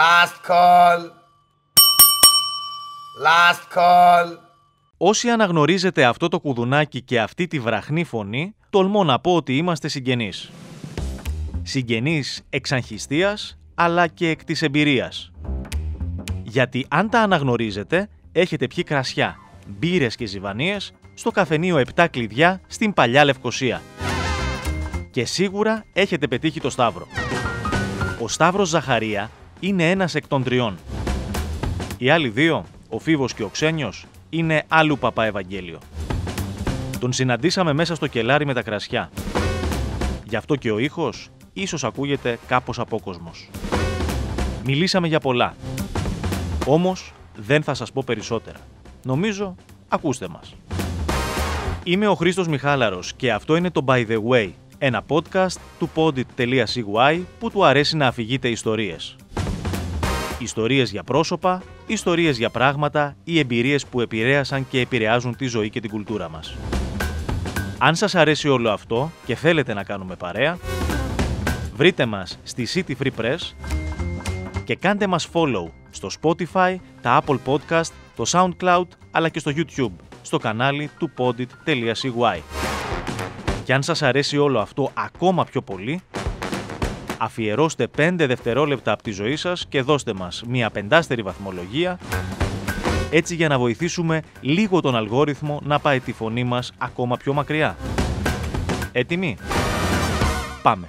Last call. Last call. Όσοι αναγνωρίζετε αυτό το κουδουνάκι και αυτή τη βραχνή φωνή, τολμώ να πω ότι είμαστε συγγενείς. Συγγενείς εξαγχιστίας, αλλά και εκ της εμπειρίας. Γιατί αν τα αναγνωρίζετε, έχετε πιει κρασιά, μπύρες και ζιβανίες στο καφενείο Επτά κλειδιά στην Παλιά Λευκοσία. Και σίγουρα έχετε πετύχει το Σταύρο. Ο Σταύρος Ζαχαρία είναι ένας εκ των τριών. Οι άλλοι δύο, ο Φίβος και ο Ξένιος, είναι άλλου παπά Ευαγγέλιο. Τον συναντήσαμε μέσα στο κελάρι με τα κρασιά. Γι' αυτό και ο ήχος ίσως ακούγεται κάπως απόκοσμος. Μιλήσαμε για πολλά. Όμως δεν θα σας πω περισσότερα. Νομίζω ακούστε μας. Είμαι ο Χρήστος Μιχάλαρος και αυτό είναι το By The Way, ένα podcast του podit.cy που του αρέσει να αφηγείται ιστορίες. Ιστορίες για πρόσωπα, ιστορίες για πράγματα ή εμπειρίες που επηρέασαν και επηρεάζουν τη ζωή και την κουλτούρα μας. Αν σας αρέσει όλο αυτό και θέλετε να κάνουμε παρέα, βρείτε μας στη City Free Press και κάντε μας follow στο Spotify, τα Apple Podcast, το SoundCloud αλλά και στο YouTube στο κανάλι του podit.cy. Και αν σας αρέσει όλο αυτό ακόμα πιο πολύ, Αφιερώστε 5 δευτερόλεπτα από τη ζωή σας και δώστε μας μια πεντάστερη βαθμολογία έτσι για να βοηθήσουμε λίγο τον αλγόριθμο να πάει τη φωνή μας ακόμα πιο μακριά. Έτοιμοι? Πάμε.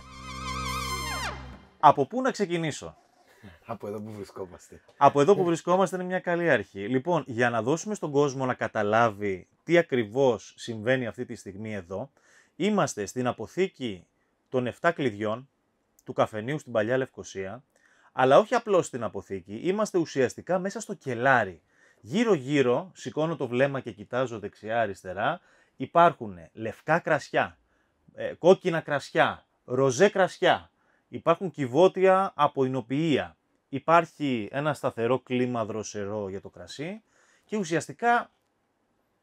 Από πού να ξεκινήσω? Από εδώ που βρισκόμαστε. Από εδώ που βρισκόμαστε είναι μια καλή αρχή. Λοιπόν, για να δώσουμε στον κόσμο να καταλάβει τι ακριβώς συμβαίνει αυτή τη στιγμή εδώ, είμαστε στην αποθήκη των 7 κλειδιών, του καφενείου στην παλιά Λευκοσία, αλλά όχι απλώς στην αποθήκη, είμαστε ουσιαστικά μέσα στο κελάρι. Γύρω-γύρω, σηκώνω το βλέμμα και κοιτάζω δεξιά-αριστερά, υπάρχουν λευκά κρασιά, ε, κόκκινα κρασιά, ροζέ κρασιά, υπάρχουν κυβότια από εινοποιία, υπάρχει ένα σταθερό κλίμα δροσερό για το κρασί και ουσιαστικά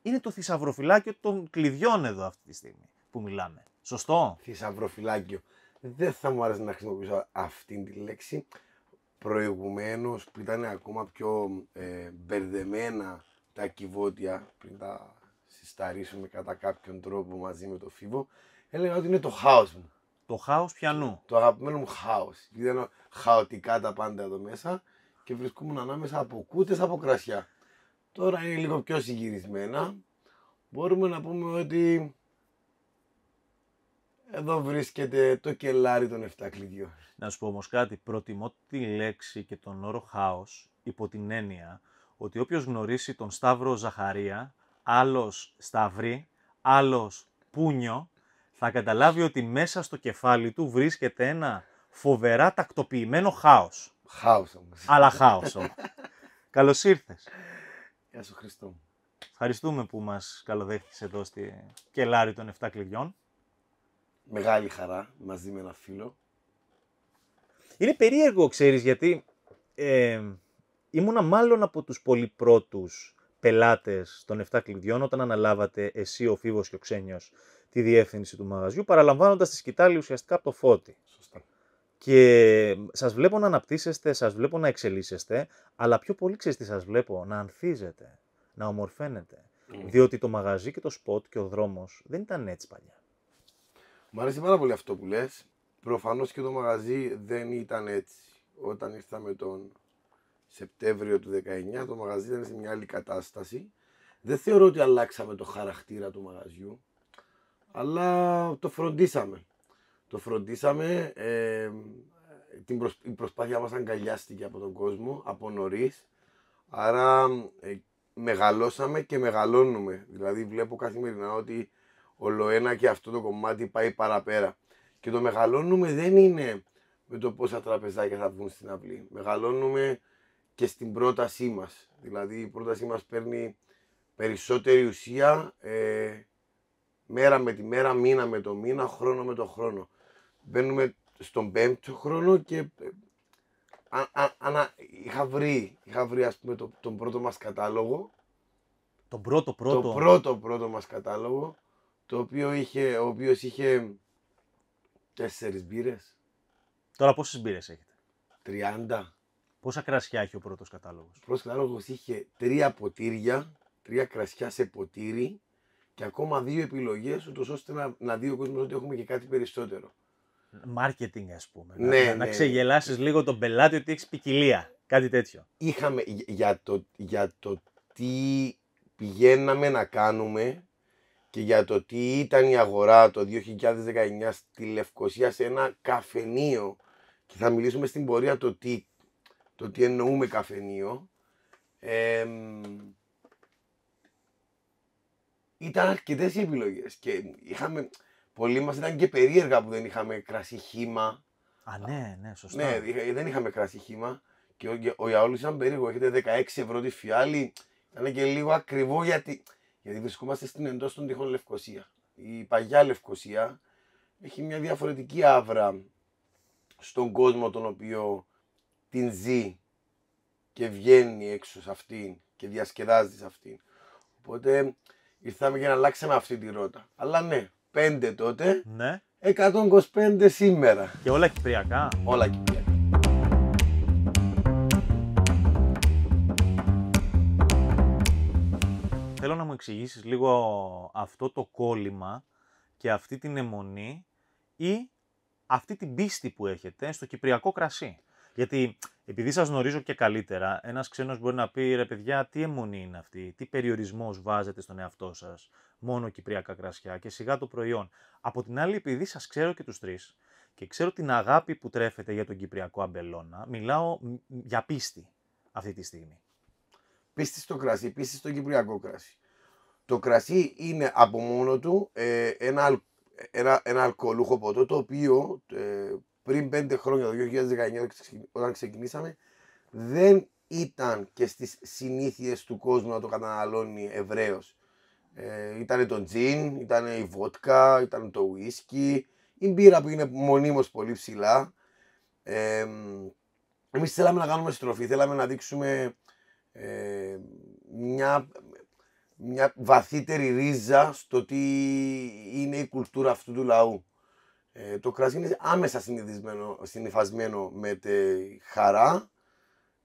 είναι το θησαυροφυλάκιο των κλειδιών εδώ αυτή τη στιγμή που μιλάμε. Σωστό. Θησαυροφυλάκιο δεν θα μου άρεσε να χρησιμοποιήσω αυτή τη λέξη. Προηγουμένως, που ήταν ακόμα πιο ε, μπερδεμένα τα κυβότια, πριν τα συσταρίσουμε κατά κάποιον τρόπο μαζί με το φίβο, έλεγα ότι είναι το χάος μου. Το χάος πιανού. Το αγαπημένο μου χάος. Ήταν χαοτικά τα πάντα εδώ μέσα και βρισκόμουν ανάμεσα από κούτες από κρασιά. Τώρα είναι λίγο πιο συγκυρισμένα. Μπορούμε να πούμε ότι εδώ βρίσκεται το κελάρι των 7 κλειδιών. Να σου πω όμως κάτι. Προτιμώ τη λέξη και τον όρο χάος υπό την έννοια ότι όποιος γνωρίσει τον Σταύρο Ζαχαρία, άλλος Σταυρί, άλλος Πούνιο, θα καταλάβει ότι μέσα στο κεφάλι του βρίσκεται ένα φοβερά τακτοποιημένο χάος. Χάος όμως. Αλλά χάος όμως. Καλώς ήρθες. Γεια σου, Χριστό. Ευχαριστούμε που μας καλοδέχτησες εδώ στη κελάρι των 7 κλειδιών μεγάλη χαρά μαζί με ένα φίλο. Είναι περίεργο, ξέρεις, γιατί ε, ήμουνα μάλλον από τους πολύ πρώτους πελάτες των 7 κλειδιών όταν αναλάβατε εσύ ο Φίβος και ο Ξένιος τη διεύθυνση του μαγαζιού, παραλαμβάνοντας τη σκητάλη ουσιαστικά από το φώτι. Σωστά. Και σας βλέπω να αναπτύσσεστε, σας βλέπω να εξελίσσεστε, αλλά πιο πολύ ξέρεις τι σας βλέπω, να ανθίζετε, να ομορφαίνετε. Mm. Διότι το μαγαζί και το σποτ και ο δρόμος δεν ήταν έτσι παλιά. Μ' αρέσει πάρα πολύ αυτό που λες. Προφανώς και το μαγαζί δεν ήταν έτσι. Όταν ήρθαμε τον Σεπτέμβριο του 19, το μαγαζί ήταν σε μια άλλη κατάσταση. Δεν θεωρώ ότι αλλάξαμε το χαρακτήρα του μαγαζιού, αλλά το φροντίσαμε. Το φροντίσαμε, την η προσπάθειά μας αγκαλιάστηκε από τον κόσμο, από νωρίς. άρα ε, μεγαλώσαμε και μεγαλώνουμε. Δηλαδή βλέπω καθημερινά ότι ολοένα και αυτό το κομμάτι πάει παραπέρα. Και το μεγαλώνουμε δεν είναι με το πόσα τραπεζάκια θα βγουν στην απλή. Μεγαλώνουμε και στην πρότασή μας. Δηλαδή η πρότασή μας παίρνει περισσότερη ουσία ε, μέρα με τη μέρα, μήνα με το μήνα, χρόνο με το χρόνο. Μπαίνουμε στον πέμπτο χρόνο και ε, ανα, είχα βρει, είχα πούμε το, τον πρώτο μας κατάλογο. Τον πρώτο πρώτο. πρώτο πρώτο μας κατάλογο το οποίο είχε, ο οποίος είχε τέσσερις μπύρες. Τώρα πόσες μπύρες έχετε. 30. Πόσα κρασιά έχει ο πρώτος κατάλογος. Ο πρώτος κατάλογος είχε τρία ποτήρια, τρία κρασιά σε ποτήρι και ακόμα δύο επιλογές ούτως ώστε να, να δει ο κόσμος ότι έχουμε και κάτι περισσότερο. Μάρκετινγκ ας πούμε. Ναι, να, ναι. να ναι. ξεγελάσεις λίγο τον πελάτη ότι έχεις ποικιλία. Κάτι τέτοιο. Είχαμε για το, για το τι πηγαίναμε να κάνουμε και για το τι ήταν η αγορά το 2019 στη Λευκοσία σε ένα καφενείο και θα μιλήσουμε στην πορεία το τι, το τι εννοούμε καφενείο ήταν αρκετές οι επιλογές. Και είχαμε, πολλοί μας ήταν και περίεργα που δεν είχαμε κρασί χήμα. Α, ναι, ναι, σωστά. Ναι, δεν είχαμε κρασί χήμα. Και ο, ο για ήταν περίεργο. Έχετε 16 ευρώ τη φιάλη. Ήταν και λίγο ακριβό γιατί γιατί βρισκόμαστε στην εντός των τυχών Λευκοσία. Η παγιά Λευκοσία έχει μια διαφορετική άβρα στον κόσμο τον οποίο την ζει και βγαίνει έξω σε αυτήν και διασκεδάζει σε αυτήν. Οπότε ήρθαμε για να αλλάξαμε αυτή τη ρότα. Αλλά ναι, πέντε τότε, ναι. 125 σήμερα. Και όλα κυπριακά. Όλα κυπριακά. εξηγήσεις λίγο αυτό το κόλλημα και αυτή την αιμονή ή αυτή την πίστη που έχετε στο κυπριακό κρασί. Γιατί επειδή σας γνωρίζω και καλύτερα, ένας ξένος μπορεί να πει «Ρε παιδιά, τι αιμονή είναι αυτή, τι περιορισμός βάζετε στον εαυτό σας, μόνο κυπριακά κρασιά και σιγά το προϊόν». Από την άλλη, επειδή σας ξέρω και τους τρεις και ξέρω την αγάπη που τρέφετε για τον κυπριακό αμπελώνα, μιλάω για πίστη αυτή τη στιγμή. Πίστη στο κρασί, πίστη στο κυπριακό κρασί. Το κρασί είναι από μόνο του ε, ένα, ένα, αλκοολούχο ποτό το οποίο ε, πριν πέντε χρόνια, το 2019 όταν ξεκινήσαμε, δεν ήταν και στις συνήθειες του κόσμου να το καταναλώνει εβραίος. Ε, ήταν το τζιν, ήταν η βότκα, ήταν το ουίσκι, η μπύρα που είναι μονίμως πολύ ψηλά. Ε, εμείς θέλαμε να κάνουμε στροφή, θέλαμε να δείξουμε ε, μια μια βαθύτερη ρίζα στο τι είναι η κουλτούρα αυτού του λαού. Ε, το κρασί είναι άμεσα συνυφασμένο με τη χαρά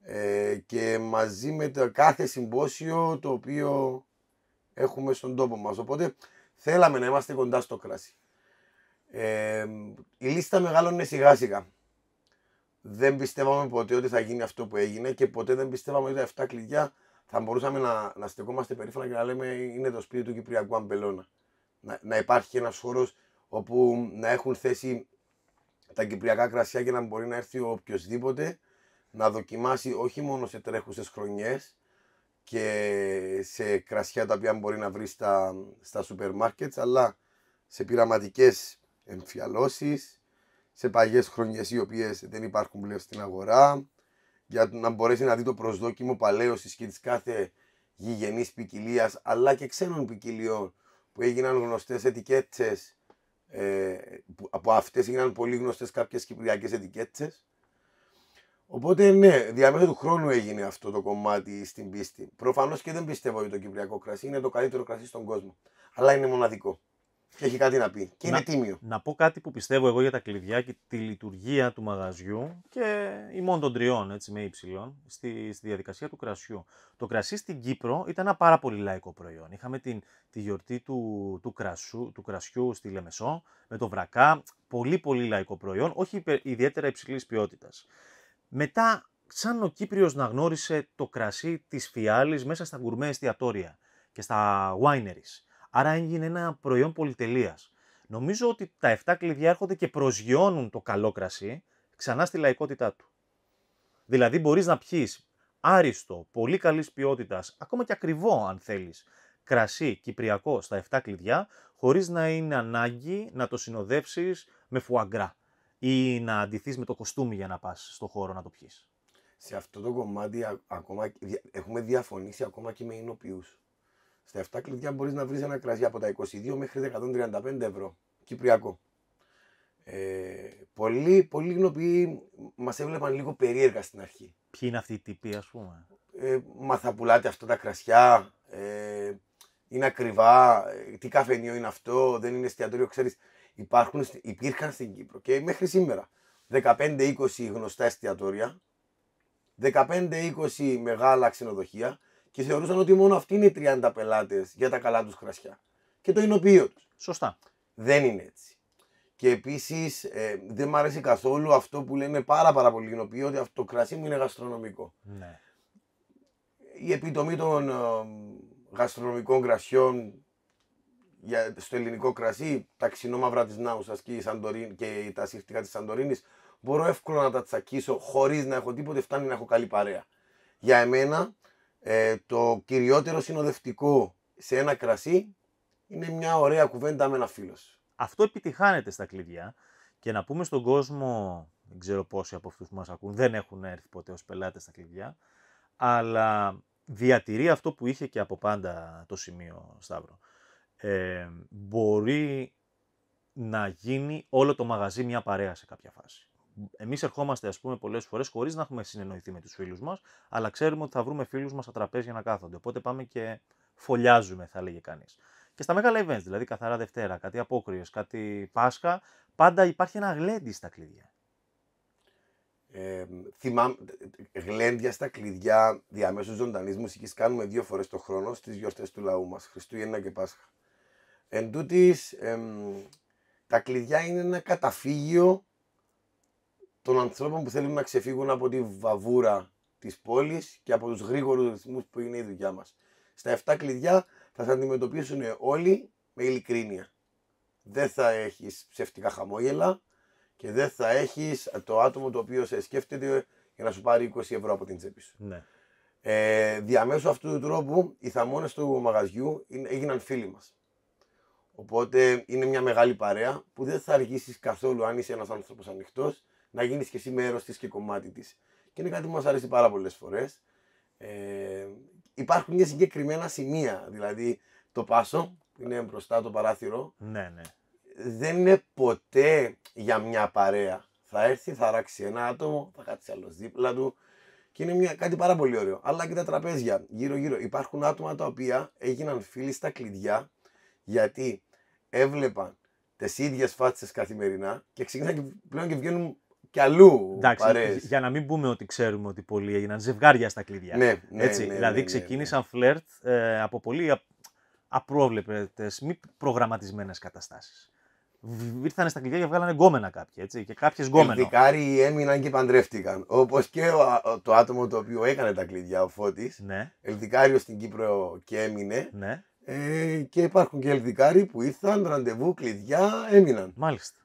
ε, και μαζί με το κάθε συμπόσιο το οποίο έχουμε στον τόπο μας. Οπότε θέλαμε να είμαστε κοντά στο κρασί. Ε, η λίστα μεγάλωνε σιγά σιγά. Δεν πιστεύαμε ποτέ ότι θα γίνει αυτό που έγινε και ποτέ δεν πιστεύαμε ότι τα 7 κλειδιά θα μπορούσαμε να, να στεκόμαστε περήφανα και να λέμε είναι το σπίτι του Κυπριακού Αμπελώνα. Να, να υπάρχει ένας χώρος όπου να έχουν θέση τα κυπριακά κρασιά και να μπορεί να έρθει ο οποιοδήποτε να δοκιμάσει όχι μόνο σε τρέχουσες χρονιές και σε κρασιά τα οποία μπορεί να βρει στα, στα σούπερ μάρκετ, αλλά σε πειραματικές εμφιαλώσεις, σε παλιέ χρονιές οι οποίες δεν υπάρχουν πλέον στην αγορά, για να μπορέσει να δει το προσδόκιμο παλαίωση και τη κάθε γηγενής ποικιλίας αλλά και ξένων ποικιλιών που έγιναν γνωστές ετικέτσες. Ε, από αυτές έγιναν πολύ γνωστές κάποιες κυπριακές ετικέτσες. Οπότε ναι, διαμέσου του χρόνου έγινε αυτό το κομμάτι στην πίστη. Προφανώς και δεν πιστεύω ότι το κυπριακό κρασί είναι το καλύτερο κρασί στον κόσμο. Αλλά είναι μοναδικό έχει κάτι να πει και είναι τίμιο. Να πω κάτι που πιστεύω εγώ για τα κλειδιά και τη λειτουργία του μαγαζιού και ημών των τριών, έτσι με υψηλών, στη, διαδικασία του κρασιού. Το κρασί στην Κύπρο ήταν ένα πάρα πολύ λαϊκό προϊόν. Είχαμε την, τη γιορτή του, του, κρασού, του κρασιού στη Λεμεσό με το βρακά, πολύ πολύ λαϊκό προϊόν, όχι ιδιαίτερα υψηλής ποιότητας. Μετά, σαν ο Κύπριος να γνώρισε το κρασί της φιάλης μέσα στα γκουρμέ εστιατόρια και στα wineries Άρα έγινε ένα προϊόν πολυτελείας. Νομίζω ότι τα 7 κλειδιά έρχονται και προσγειώνουν το καλό κρασί ξανά στη λαϊκότητά του. Δηλαδή μπορείς να πιεις άριστο, πολύ καλής ποιότητας, ακόμα και ακριβό αν θέλεις, κρασί κυπριακό στα 7 κλειδιά, χωρίς να είναι ανάγκη να το συνοδεύσεις με φουαγκρά ή να αντιθείς με το κοστούμι για να πας στον χώρο να το πιεις. Σε αυτό το κομμάτι ακόμα, έχουμε διαφωνήσει ακόμα και με εινοποιούς. Στα 7 κλειδιά μπορείς να βρεις ένα κρασί από τα 22 μέχρι 135 ευρώ. Κυπριακό. Ε, πολλοί, πολλοί γνωποί μας έβλεπαν λίγο περίεργα στην αρχή. Ποιοι είναι αυτοί οι τύποι, ας πούμε. Ε, μα θα πουλάτε αυτά τα κρασιά. Ε, είναι ακριβά. Ε, τι καφενείο είναι αυτό. Δεν είναι εστιατόριο, ξέρεις. Υπήρχαν στην Κύπρο και μέχρι σήμερα 15-20 γνωστά εστιατόρια, 15-20 μεγάλα ξενοδοχεία, και θεωρούσαν ότι μόνο αυτοί είναι οι 30 πελάτες για τα καλά τους κρασιά. Και το εινοποιείο τους. Σωστά. Δεν είναι έτσι. Και επίσης ε, δεν μου αρέσει καθόλου αυτό που λένε πάρα, πάρα πολύ εινοποιείο ότι αυτό το κρασί μου είναι γαστρονομικό. Ναι. Η επιτομή των ε, γαστρονομικών κρασιών για, στο ελληνικό κρασί, τα ξινόμαυρα της Νάουσας και, και τα σύρθηκα της Σαντορίνης, μπορώ εύκολα να τα τσακίσω χωρίς να έχω τίποτε, φτάνει να έχω καλή παρέα. Για εμένα, ε, το κυριότερο συνοδευτικό σε ένα κρασί είναι μια ωραία κουβέντα με ένα φίλο. Αυτό επιτυχάνεται στα κλειδιά και να πούμε στον κόσμο, δεν ξέρω πόσοι από αυτούς που μας ακούν δεν έχουν έρθει ποτέ ως πελάτες στα κλειδιά, αλλά διατηρεί αυτό που είχε και από πάντα το σημείο Σταύρο. Ε, μπορεί να γίνει όλο το μαγαζί μια παρέα σε κάποια φάση εμείς ερχόμαστε, ας πούμε, πολλές φορές χωρίς να έχουμε συνεννοηθεί με τους φίλους μας, αλλά ξέρουμε ότι θα βρούμε φίλους μας στα τραπέζια να κάθονται. Οπότε πάμε και φωλιάζουμε, θα λέγε κανείς. Και στα μεγάλα events, δηλαδή καθαρά Δευτέρα, κάτι απόκριες, κάτι Πάσχα, πάντα υπάρχει ένα γλέντι στα κλειδιά. Ε, θυμάμαι, γλέντια στα κλειδιά διαμέσου ζωντανής μουσικής κάνουμε δύο φορές το χρόνο στις γιορτές του λαού μας, Χριστούγεννα και Πάσχα. Εν τούτης, τα κλειδιά είναι ένα καταφύγιο των ανθρώπων που θέλουν να ξεφύγουν από τη βαβούρα της πόλης και από τους γρήγορους ρυθμούς που είναι η δουλειά μας. Στα 7 κλειδιά θα σε αντιμετωπίσουν όλοι με ειλικρίνεια. Δεν θα έχεις ψευτικά χαμόγελα και δεν θα έχεις το άτομο το οποίο σε σκέφτεται για να σου πάρει 20 ευρώ από την τσέπη σου. Ναι. Ε, διαμέσου αυτού του τρόπου οι θαμώνες του μαγαζιού έγιναν φίλοι μας. Οπότε είναι μια μεγάλη παρέα που δεν θα αργήσεις καθόλου αν είσαι ένας άνθρωπος ανοιχτός να γίνεις και εσύ μέρος της και κομμάτι της. Και είναι κάτι που μας αρέσει πάρα πολλές φορές. Ε, υπάρχουν και συγκεκριμένα σημεία. Δηλαδή το πάσο που είναι μπροστά το παράθυρο. Ναι, ναι. Δεν είναι ποτέ για μια παρέα. Θα έρθει, θα αράξει ένα άτομο, θα κάτσει άλλος δίπλα του. Και είναι μια, κάτι πάρα πολύ ωραίο. Αλλά και τα τραπέζια γύρω-γύρω. Υπάρχουν άτομα τα οποία έγιναν φίλοι στα κλειδιά γιατί έβλεπαν τις ίδιες φάτσες καθημερινά και ξεκινάνε πλέον και βγαίνουν και αλλού. για να μην πούμε ότι ξέρουμε ότι πολλοί έγιναν ζευγάρια στα κλειδιά. Ναι, ναι, έτσι, ναι, δηλαδή ναι, ναι, ξεκίνησαν φλερτ ε, από πολύ απρόβλεπτες, μη προγραμματισμένες καταστάσεις. Ήρθαν στα κλειδιά και βγάλανε γκόμενα κάποιοι. Έτσι, και κάποιες γκόμενα. Ελδικάροι έμειναν και παντρεύτηκαν. Όπως και ο, το άτομο το οποίο έκανε τα κλειδιά, ο Φώτης. Ναι. Ελδικάριο στην Κύπρο και έμεινε. Ναι. Ε, και υπάρχουν και ελδικάροι που ήρθαν, ραντεβού, κλειδιά, έμειναν. Μάλιστα.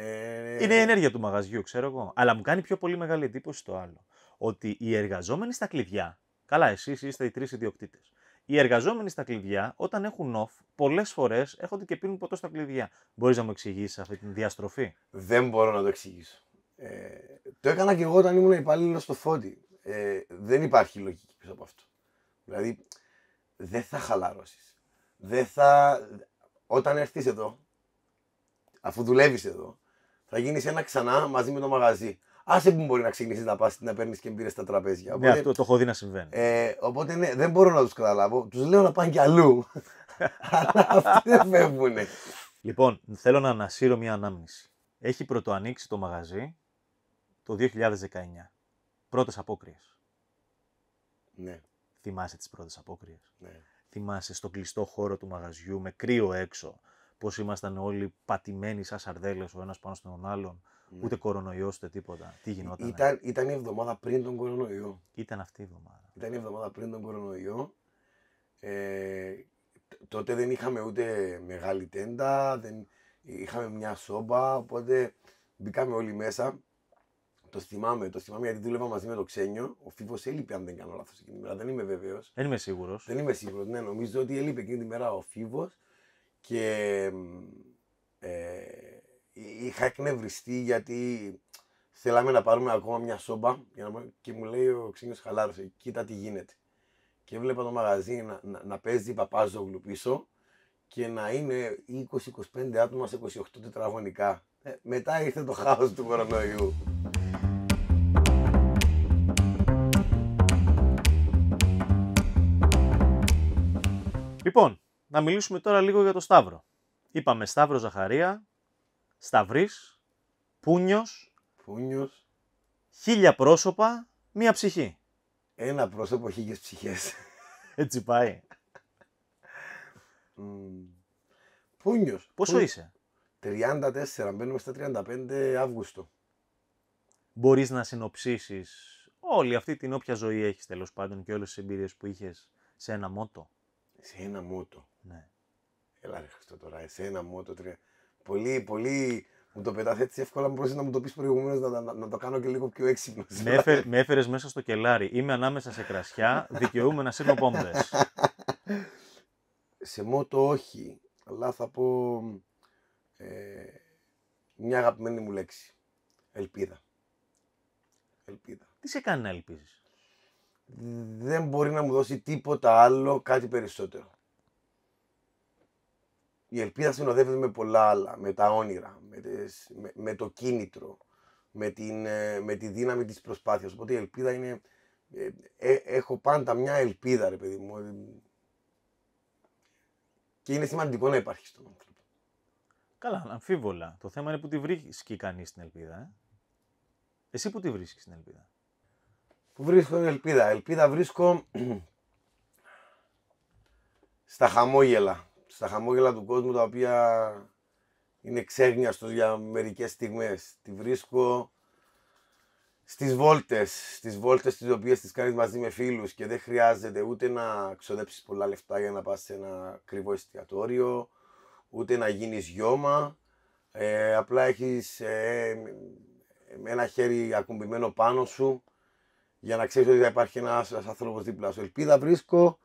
Ε, Είναι η ενέργεια του μαγαζιού, ξέρω εγώ. Αλλά μου κάνει πιο πολύ μεγάλη εντύπωση το άλλο. Ότι οι εργαζόμενοι στα κλειδιά. Καλά, εσείς είστε οι τρεις ιδιοκτήτες. Οι εργαζόμενοι στα κλειδιά, όταν έχουν off, πολλές φορές έρχονται και πίνουν ποτό στα κλειδιά. Μπορείς να μου εξηγήσεις αυτή τη διαστροφή. Δεν μπορώ να το εξηγήσω. Ε, το έκανα και εγώ όταν ήμουν υπάλληλος στο Φόντι Ε, δεν υπάρχει λογική πίσω από αυτό. Δηλαδή, δεν θα χαλαρώσεις. Δεν θα. Όταν έρθεις εδώ, αφού δουλεύεις εδώ, θα γίνεις ένα ξανά μαζί με το μαγαζί. Άσε που μπορεί να ξεκινήσεις να πας να παίρνεις και μπει στα τραπέζια. ναι, αυτό το έχω δει να συμβαίνει. Ε, οπότε ναι, δεν μπορώ να τους καταλάβω. Τους λέω να πάνε κι αλλού. Αλλά αυτοί δεν φεύγουν. Λοιπόν, θέλω να ανασύρω μια ανάμνηση. Έχει πρωτοανοίξει το μαγαζί το 2019. Πρώτες απόκριες. Ναι. Θυμάσαι τις πρώτες απόκριες. Ναι. Θυμάσαι στο κλειστό χώρο του μαγαζιού με κρύο έξω πώς ήμασταν όλοι πατημένοι σαν σαρδέλες ο ένας πάνω στον άλλον. Ναι. Ούτε κορονοϊός ούτε τίποτα. Τι γινόταν. Ήταν, ήταν η εβδομάδα πριν τον κορονοϊό. Ήταν αυτή η εβδομάδα. Ήταν η εβδομάδα πριν τον κορονοϊό. Ε, τότε δεν είχαμε ούτε μεγάλη τέντα, δεν, είχαμε μια σόμπα, οπότε μπήκαμε όλοι μέσα. Το θυμάμαι, το θυμάμαι γιατί δούλευα μαζί με το ξένιο. Ο Φίβος έλειπε, αν δεν κάνω λάθος εκείνη τη μέρα. Δεν είμαι βέβαιο. Δεν είμαι σίγουρος. Δεν είμαι σίγουρος. Ναι, νομίζω ότι έλειπε εκείνη την μέρα ο Φίβος και ε, είχα εκνευριστεί γιατί θέλαμε να πάρουμε ακόμα μια σόμπα για να... και μου λέει ο Ξύνιος χαλάρωσε, κοίτα τι γίνεται. Και βλέπα το μαγαζί να, να, να παίζει παπάζογλου πίσω και να είναι 20-25 άτομα σε 28 τετραγωνικά. Ε, μετά ήρθε το χάος του κορονοϊού. Λοιπόν, να μιλήσουμε τώρα λίγο για το Σταύρο. Είπαμε Σταύρο Ζαχαρία, Σταυρής, Πούνιος, Πούνιος. χίλια πρόσωπα, μία ψυχή. Ένα πρόσωπο, χίλιες ψυχές. Έτσι πάει. Πούνιο. Πούνιος. Πόσο είσαι? 34, μπαίνουμε στα 35 Αύγουστο. Μπορείς να συνοψίσεις όλη αυτή την όποια ζωή έχεις τέλος πάντων και όλες τις εμπειρίες που είχες σε ένα μότο. Σε ένα μότο. Ναι. Έλα ρε Χριστό τώρα, σε ένα μότο. Τρία. Πολύ, πολύ μου το πετάς έτσι εύκολα. Μου να μου το πεις προηγουμένως να, να, να, το κάνω και λίγο πιο έξυπνος. Με, με έφερες μέσα στο κελάρι. Είμαι ανάμεσα σε κρασιά. δικαιούμαι να σύρνω πόμπε. σε μότο όχι. Αλλά θα πω ε, μια αγαπημένη μου λέξη. Ελπίδα. Ελπίδα. Τι σε κάνει να ελπίζεις δεν μπορεί να μου δώσει τίποτα άλλο, κάτι περισσότερο. Η ελπίδα συνοδεύεται με πολλά άλλα, με τα όνειρα, με, με, το κίνητρο, με, την, ε, με τη δύναμη της προσπάθειας. Οπότε η ελπίδα είναι... Ε, ε, έχω πάντα μια ελπίδα, ρε παιδί μου. Και είναι σημαντικό να υπάρχει στον άνθρωπο. Καλά, αμφίβολα. Το θέμα είναι που τη βρίσκει κανείς την ελπίδα. Ε? Εσύ που τη βρίσκεις την ελπίδα. Που βρίσκω την ελπίδα. Ελπίδα βρίσκω στα χαμόγελα. Στα χαμόγελα του κόσμου τα οποία είναι ξέγνιαστος για μερικές στιγμές. Τη βρίσκω στις βόλτες, στις βόλτες τις οποίες τις κάνεις μαζί με φίλους και δεν χρειάζεται ούτε να ξοδέψεις πολλά λεφτά για να πας σε ένα κρυβό εστιατόριο, ούτε να γίνεις γιώμα, ε, απλά έχεις ε, ε, ένα χέρι ακουμπημένο πάνω σου για να ξέρεις ότι θα υπάρχει ένας άνθρωπος δίπλα σου. Ελπίδα βρίσκω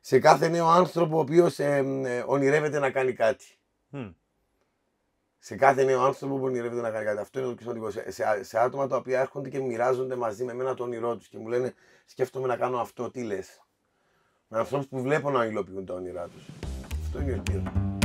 σε κάθε νέο άνθρωπο ο οποίος ε, ονειρεύεται να κάνει κάτι. Σε κάθε νέο άνθρωπο που ονειρεύεται να κάνει κάτι. Αυτό είναι το πιο σημαντικό. Σε, άτομα τα οποία έρχονται και μοιράζονται μαζί με εμένα το όνειρό τους και μου λένε Σκέφτομαι να κάνω αυτό, τι λες. Με ανθρώπους που βλέπω να υλοποιούν τα όνειρά τους. Αυτό είναι η ελπίδα.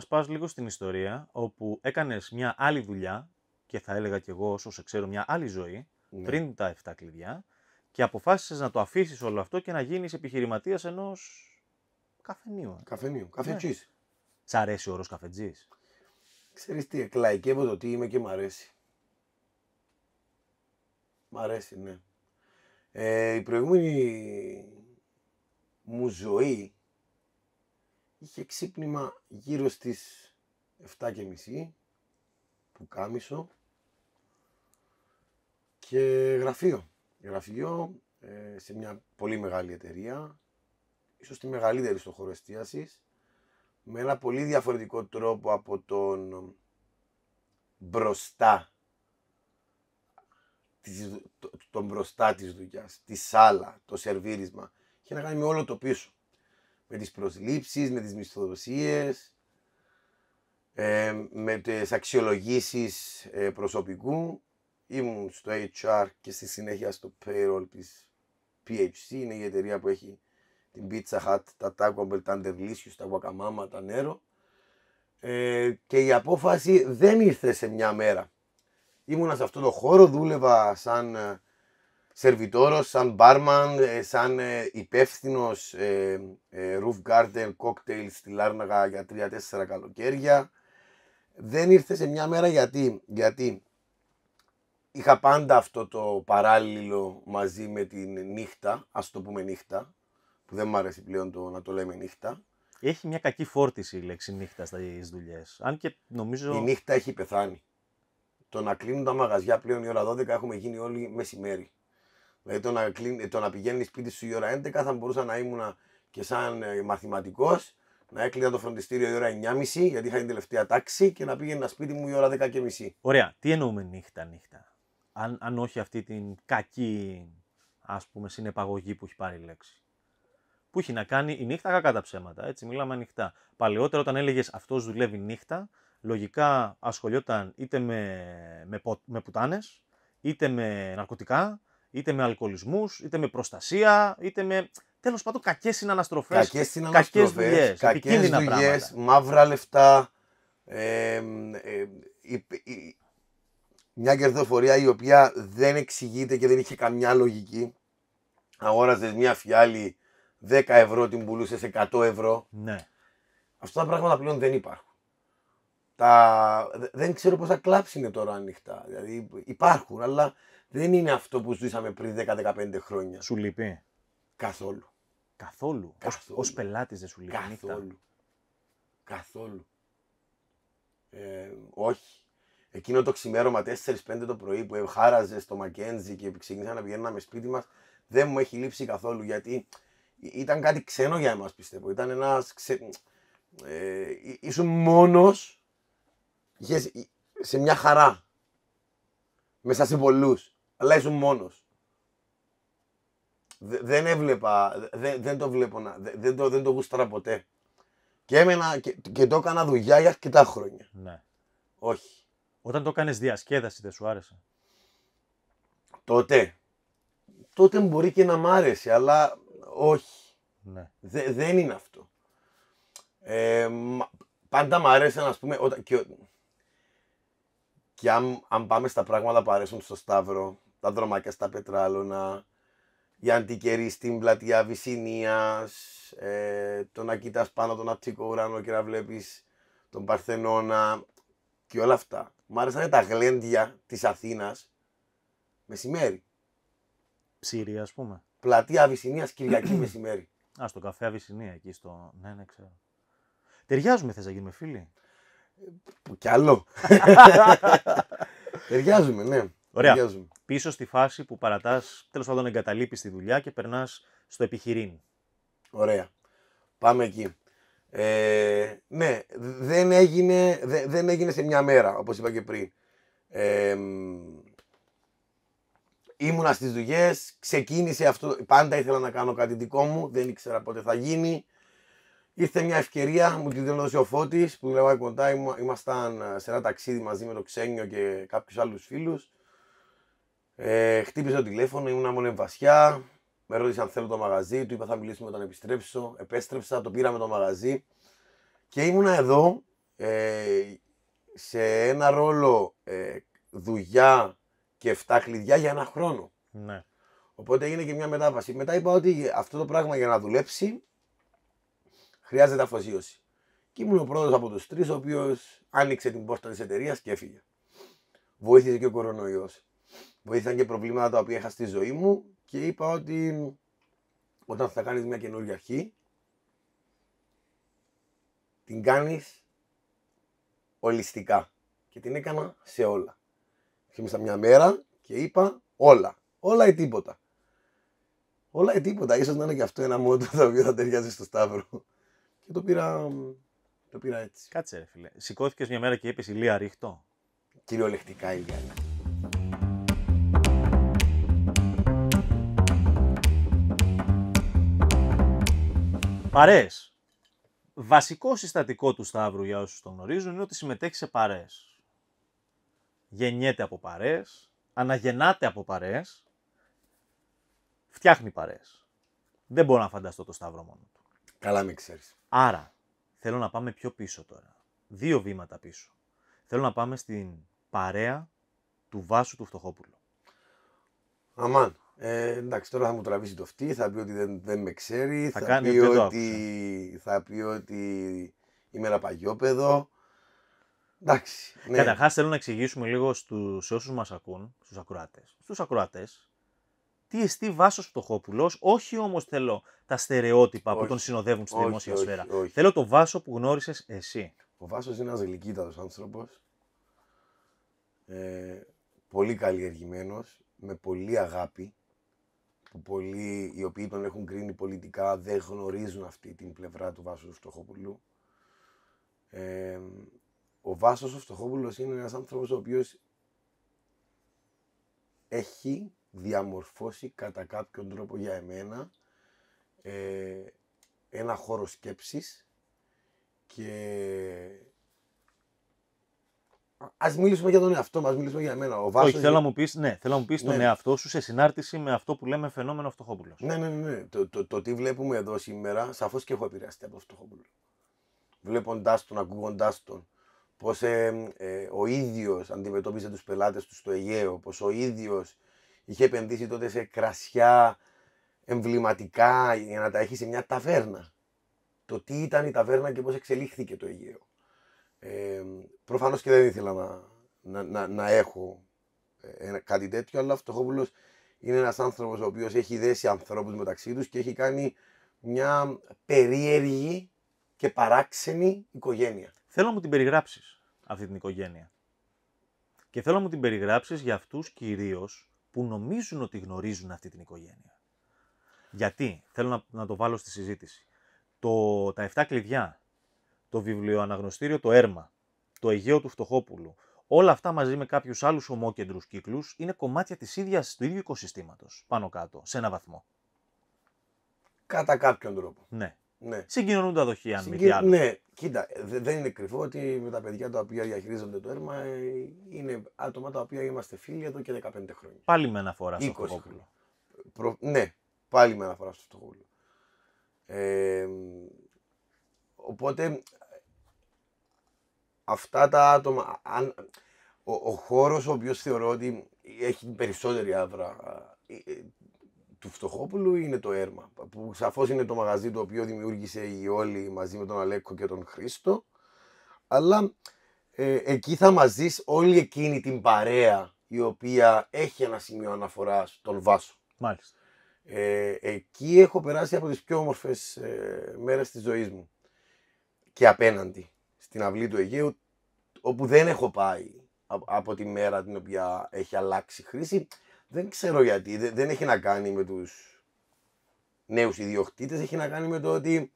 μας πας λίγο στην ιστορία, όπου έκανες μια άλλη δουλειά, και θα έλεγα κι εγώ όσο σε ξέρω μια άλλη ζωή, ναι. πριν τα 7 κλειδιά, και αποφάσισες να το αφήσεις όλο αυτό και να γίνεις επιχειρηματίας ενός καφενείου. Καφενείου, ναι. καφετζής. Ναι. Σ' αρέσει ο όρος καφετζής. Ξέρεις τι, εκλαϊκεύω το τι είμαι και μ' αρέσει. Μ' αρέσει, ναι. Ε, η προηγούμενη μου ζωή Είχε ξύπνημα γύρω στις 7.30 που κάμισο και γραφείο. Γραφείο ε, σε μια πολύ μεγάλη εταιρεία, ίσως τη μεγαλύτερη στο χώρο εστίασης, με ένα πολύ διαφορετικό τρόπο από τον μπροστά τον μπροστά της δουλειάς, τη σάλα, το σερβίρισμα. Είχε να κάνει με όλο το πίσω με τις προσλήψεις, με τις μισθοδοσίες, ε, με τις αξιολογήσεις ε, προσωπικού. Ήμουν στο HR και στη συνέχεια στο payroll της PHC, είναι η εταιρεία που έχει την Pizza Hut, τα Taco Bell, τα τα Guacamama, τα Nero. Ε, και η απόφαση δεν ήρθε σε μια μέρα. Ήμουνα σε αυτό το χώρο, δούλευα σαν ε, σερβιτόρος, σαν μπάρμαν, ε, σαν ε, υπεύθυνος ε, roof garden cocktail στη Λάρναγα για 3-4 καλοκαίρια. Δεν ήρθε σε μια μέρα γιατί, γιατί είχα πάντα αυτό το παράλληλο μαζί με την νύχτα, ας το πούμε νύχτα, που δεν μου αρέσει πλέον το να το λέμε νύχτα. Έχει μια κακή φόρτιση η λέξη νύχτα στις δουλειές. Αν και νομίζω. Η νύχτα έχει πεθάνει. Το να κλείνουν τα μαγαζιά πλέον η ώρα 12 έχουμε γίνει όλοι μεσημέρι. Δηλαδή το να, το να πηγαίνεις σπίτι σου η ώρα 11 θα μπορούσα να ήμουν και σαν ε, μαθηματικός, να έκλεινα το φροντιστήριο η ώρα 9.30 γιατί είχα την τελευταία τάξη και να πήγαινα σπίτι μου η ώρα 10.30. Ωραία. Τι εννοούμε νύχτα νύχτα. Αν, αν όχι αυτή την κακή ας πούμε συνεπαγωγή που έχει πάρει η λέξη. Που έχει να κάνει η νύχτα κακά τα ψέματα. Έτσι, μιλάμε ανοιχτά. Παλαιότερα όταν έλεγες αυτός δουλεύει νύχτα, λογικά ασχολιόταν είτε με, με, με είτε με ναρκωτικά, είτε με αλκοολισμούς, είτε με προστασία, είτε με. Τέλος πάντων, κακές συναναστροφές. Κακές ε, συναναστροφές. Κακές δουλειές. Μαύρα λεφτά. Ε, ε, μια κερδοφορία η οποία δεν εξηγείται και δεν είχε καμιά λογική. Αγόραζες μια φιάλη 10 ευρώ, την πουλούσες 100 ευρώ. Ναι. Αυτά τα πράγματα πλέον δεν υπάρχουν. Τα... Δεν ξέρω πόσα θα είναι τώρα ανοιχτά. Δηλαδή υπάρχουν, αλλά δεν είναι αυτό που ζήσαμε πριν 10-15 χρόνια. Σου λείπει. Καθόλου. Καθόλου. Καθόλου. Ως πελάτης δεν σου λείπει. Καθόλου. Καθόλου. Ε, όχι. Εκείνο το ξημέρωμα 4-5 το πρωί που χάραζε στο Μακέντζι και ξεκίνησα να πηγαίναμε σπίτι μας, δεν μου έχει λείψει καθόλου γιατί ήταν κάτι ξένο για εμάς πιστεύω. Ήταν ένας. Ξε... Ε, ήσουν μόνος σε μια χαρά. Μέσα σε πολλούς αλλά ήσουν μόνος. Δεν έβλεπα, δεν, το βλέπω να. Δεν το, δεν το γούσταρα ποτέ. Και έμενα και, το έκανα δουλειά για αρκετά χρόνια. Ναι. Όχι. Όταν το κάνεις διασκέδαση, δεν σου άρεσε. Τότε. Τότε μπορεί και να μ' άρεσε, αλλά όχι. Ναι. δεν είναι αυτό. Ε, πάντα μ' άρεσε να πούμε. Όταν, και, αν, αν πάμε στα πράγματα που αρέσουν στο Σταύρο, τα δρομάκια στα πετράλωνα, η αντικερή στην πλατεία Βυσσινίας, ε, το να κοιτάς πάνω τον Αττικό ουρανό και να βλέπεις τον Παρθενώνα και όλα αυτά. Μ' άρεσαν τα γλέντια της Αθήνας μεσημέρι. Ψήρι ας πούμε. Πλατεία Αβυσσινίας Κυριακή μεσημέρι. Α, στο καφέ Αβυσσινία εκεί στο... Ναι, ναι, ξέρω. Ταιριάζουμε θες να γίνουμε φίλοι. Που ε, κι άλλο. Ταιριάζουμε, ναι. Ωραία πίσω στη φάση που παρατάς, τέλος πάντων εγκαταλείπεις τη δουλειά και περνάς στο επιχειρήν. Ωραία. Πάμε εκεί. Ε, ναι, δεν έγινε, δεν έγινε σε μια μέρα, όπως είπα και πριν. Ε, ήμουνα στις δουλειές, ξεκίνησε αυτό, πάντα ήθελα να κάνω κάτι δικό μου, δεν ήξερα πότε θα γίνει. Ήρθε μια ευκαιρία, μου την έδωσε ο Φώτης που λέω κοντά, ήμασταν σε ένα ταξίδι μαζί με το Ξένιο και κάποιους άλλους φίλους ε, χτύπησε το τηλέφωνο, ήμουν μόνο εμβασιά, Με ρώτησε αν θέλω το μαγαζί, του είπα θα μιλήσουμε όταν επιστρέψω. Επέστρεψα, το πήραμε το μαγαζί. Και ήμουνα εδώ ε, σε ένα ρόλο ε, δουλειά και 7 κλειδιά για ένα χρόνο. Ναι. Οπότε έγινε και μια μετάβαση. Μετά είπα ότι αυτό το πράγμα για να δουλέψει χρειάζεται αφοσίωση. Και ήμουν ο πρώτος από τους τρεις, ο οποίος άνοιξε την πόρτα της εταιρείας και έφυγε. Βοήθησε και ο κορονοϊός βοήθησαν και προβλήματα τα οποία είχα στη ζωή μου και είπα ότι όταν θα κάνεις μια καινούργια αρχή την κάνεις ολιστικά και την έκανα σε όλα. Ξέμισα μια μέρα και είπα όλα, όλα ή τίποτα. Όλα ή τίποτα, ίσως να είναι και αυτό ένα μότο το οποίο θα ταιριάζει στο Σταύρο. Και το πήρα, το πήρα έτσι. Κάτσε ρε φίλε, σηκώθηκες μια μέρα και είπες ηλία ρίχτω. Κυριολεκτικά ηλία ρίχτω. Παρές. Βασικό συστατικό του Σταύρου για όσους τον γνωρίζουν είναι ότι συμμετέχει σε παρές. Γεννιέται από παρές. αναγεννάται από παρές. φτιάχνει παρές. Δεν μπορώ να φανταστώ το Σταύρο μόνο του. Καλά, μην ξέρεις. Άρα, θέλω να πάμε πιο πίσω τώρα. Δύο βήματα πίσω. Θέλω να πάμε στην παρέα του Βάσου του Φτωχόπουλου. Αμάν. Ε, εντάξει, τώρα θα μου τραβήσει το αυτή, θα πει ότι δεν, δεν με ξέρει, θα, θα, πει ότι, θα πει ότι είμαι ένα παγιόπεδο. Εντάξει. Ναι. Καταρχάς, θέλω να εξηγήσουμε λίγο στους όσους μας ακούν, στους ακροατέ. Στους ακροατέ, τι εστί Βάσος Φτωχόπουλος, όχι όμως θέλω τα στερεότυπα που τον συνοδεύουν στη όχι, δημόσια σφαίρα. θέλω το Βάσο που γνώρισες εσύ. Ο Βάσος είναι ένας γλυκύτατος άνθρωπος. Ε, πολύ καλλιεργημένος, με πολύ αγάπη που πολλοί οι οποίοι τον έχουν κρίνει πολιτικά δεν γνωρίζουν αυτή την πλευρά του Βάσου Φτωχόπουλου. Ε, ο Βάσος ο είναι ένας άνθρωπος ο οποίος έχει διαμορφώσει κατά κάποιον τρόπο για εμένα ε, ένα χώρο σκέψης και Ας μιλήσουμε για τον εαυτό μας, μιλήσουμε για μένα. Ο Όχι, ναι, θέλω να μου πεις ναι, πεις τον ναι, ναι. εαυτό σου σε συνάρτηση με αυτό που λέμε φαινόμενο φτωχόπουλος. Ναι, ναι, ναι. Το, το, το, τι βλέπουμε εδώ σήμερα, σαφώς και έχω επηρεαστεί από φτωχόπουλο. Βλέποντάς τον, ακούγοντάς τον, πώς ε, ε, ο ίδιος αντιμετώπιζε τους πελάτες του στο Αιγαίο, πώς ο ίδιος είχε επενδύσει τότε σε κρασιά εμβληματικά για να τα έχει σε μια ταβέρνα. Το τι ήταν η ταβέρνα και πώς εξελίχθηκε το Αιγαίο. Ε, Προφανώς και δεν ήθελα να, να, να, έχω ε, κάτι τέτοιο, αλλά ο Φτωχόπουλος είναι ένας άνθρωπος ο οποίος έχει δέσει ανθρώπους μεταξύ τους και έχει κάνει μια περίεργη και παράξενη οικογένεια. Θέλω να μου την περιγράψεις αυτή την οικογένεια. Και θέλω να μου την περιγράψεις για αυτούς κυρίως που νομίζουν ότι γνωρίζουν αυτή την οικογένεια. Γιατί θέλω να, το βάλω στη συζήτηση. Το, τα 7 κλειδιά το βιβλιοαναγνωστήριο Το Έρμα, το Αιγαίο του Φτωχόπουλου. Όλα αυτά μαζί με κάποιους άλλους ομόκεντρους κύκλους είναι κομμάτια της ίδιας του ίδιου οικοσυστήματος, πάνω κάτω, σε ένα βαθμό. Κατά κάποιον τρόπο. Ναι. ναι. Συγκοινωνούν τα δοχεία, αν διάλογο μη τι Ναι, κοίτα, δεν είναι κρυφό ότι με τα παιδιά τα οποία διαχειρίζονται το έρμα ε, είναι άτομα τα οποία είμαστε φίλοι εδώ και 15 χρόνια. Πάλι με αναφορά στο Φτωχόπουλο. Ναι, πάλι με αναφορά στο Φτωχόπουλο. Ε, οπότε αυτά τα άτομα, ο, ο χώρος ο οποίος θεωρώ ότι έχει την περισσότερη άβρα ε, ε, του Φτωχόπουλου είναι το Έρμα, που σαφώς είναι το μαγαζί το οποίο δημιούργησε η Όλη μαζί με τον Αλέκο και τον Χρήστο, αλλά ε, εκεί θα μαζείς όλη εκείνη την παρέα η οποία έχει ένα σημείο αναφορά στον Βάσο. Μάλιστα. Ε, εκεί έχω περάσει από τις πιο όμορφες ε, μέρες της ζωής μου και απέναντι στην αυλή του Αιγαίου, όπου δεν έχω πάει από τη μέρα την οποία έχει αλλάξει χρήση. Δεν ξέρω γιατί. Δεν έχει να κάνει με τους νέους ιδιοκτήτες. Έχει να κάνει με το ότι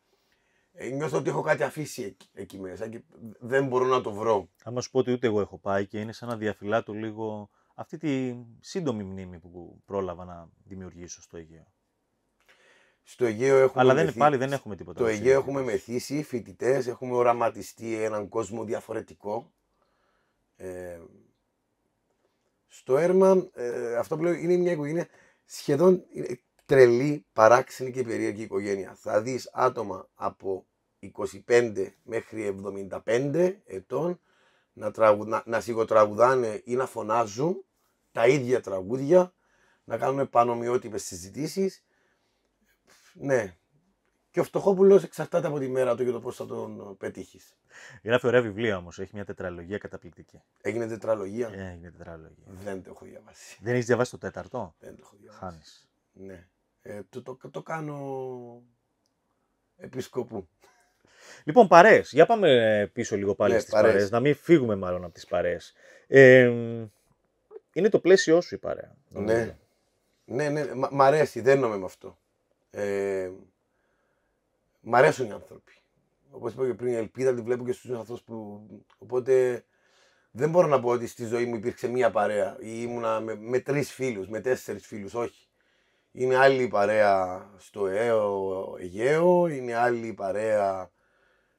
ε, νιώθω ότι έχω κάτι αφήσει εκεί μέσα και δεν μπορώ να το βρω. Άμα σου πω ότι ούτε εγώ έχω πάει και είναι σαν να διαφυλάτω λίγο αυτή τη σύντομη μνήμη που πρόλαβα να δημιουργήσω στο Αιγαίο. Στο Αιγαίο έχουμε Αλλά δεν, πάλι δεν έχουμε τίποτα. Το Αιγαίο έχουμε μεθύσεις, φοιτητές, έχουμε οραματιστεί έναν κόσμο διαφορετικό. Ε, στο έρμα, ε, αυτό που λέω είναι μια οικογένεια σχεδόν ε, τρελή, παράξενη και περίεργη οικογένεια. Θα δεις άτομα από 25 μέχρι 75 ετών να, τραγου, σιγοτραγουδάνε ή να φωνάζουν τα ίδια τραγούδια, να κάνουν πανομοιότυπες συζητήσεις ναι. Και ο Φτωχόπουλος εξαρτάται από τη μέρα του για το πώς θα τον ε, πετύχεις. Γράφει ωραία βιβλία όμως. Έχει μια τετραλογία καταπληκτική. Έγινε τετραλογία. Ε, έγινε τετραλογία. Δεν το έχω διαβάσει. Δεν έχεις διαβάσει το τέταρτο. Δεν το έχω διαβάσει. Χάνεις. Ναι. Ε, το, το, το, κάνω επισκοπού. Λοιπόν, παρέ. Για πάμε ε, πίσω λίγο πάλι ναι, στις παρέ. Να μην φύγουμε μάλλον από τις παρέ. είναι το πλαίσιο σου η παρέα. Ναι. ναι. Ναι, μ' αρέσει, δεν με αυτό. Ε, μ' αρέσουν οι άνθρωποι. Όπως είπα και πριν, η ελπίδα τη βλέπω και στους ανθρώπους που. Οπότε δεν μπορώ να πω ότι στη ζωή μου υπήρξε μία παρέα ή ήμουνα με, με τρεις φίλους, με τέσσερις φίλους. Όχι. Είναι άλλη η παρέα στο Αιγαίο, Αιγαίο είναι άλλη η παρέα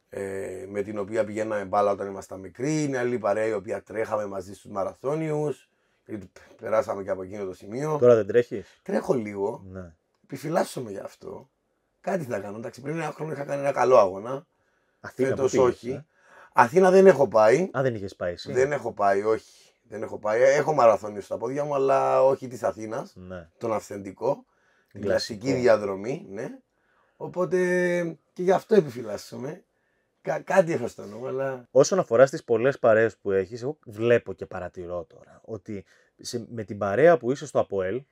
ε, με την οποία πηγαίναμε μπάλα όταν ήμασταν μικροί, είναι άλλη η παρέα η οποία τρέχαμε μαζί στους μαραθώνιους, περάσαμε και από εκείνο το σημείο. Τώρα δεν τρέχεις. Τρέχω λίγο. Ναι επιφυλάσσομαι γι' αυτό. Κάτι θα κάνω. Εντάξει, πριν ένα χρόνο είχα κάνει ένα καλό αγώνα. Αθήνα Φέτος πήγες, όχι. Ε? Αθήνα δεν έχω πάει. Α, δεν είχες πάει εσύ. Δεν έχω πάει, όχι. Δεν έχω πάει. Έχω μαραθώνιο στα πόδια μου, αλλά όχι της Αθήνας. Ναι. Τον αυθεντικό. Την κλασική διαδρομή, ναι. Οπότε και γι' αυτό επιφυλάσσομαι. κάτι έχω στο νου, αλλά. Όσον αφορά στις πολλές παρέες που έχεις, εγώ βλέπω και παρατηρώ τώρα ότι με την παρέα που είσαι στο Αποέλ,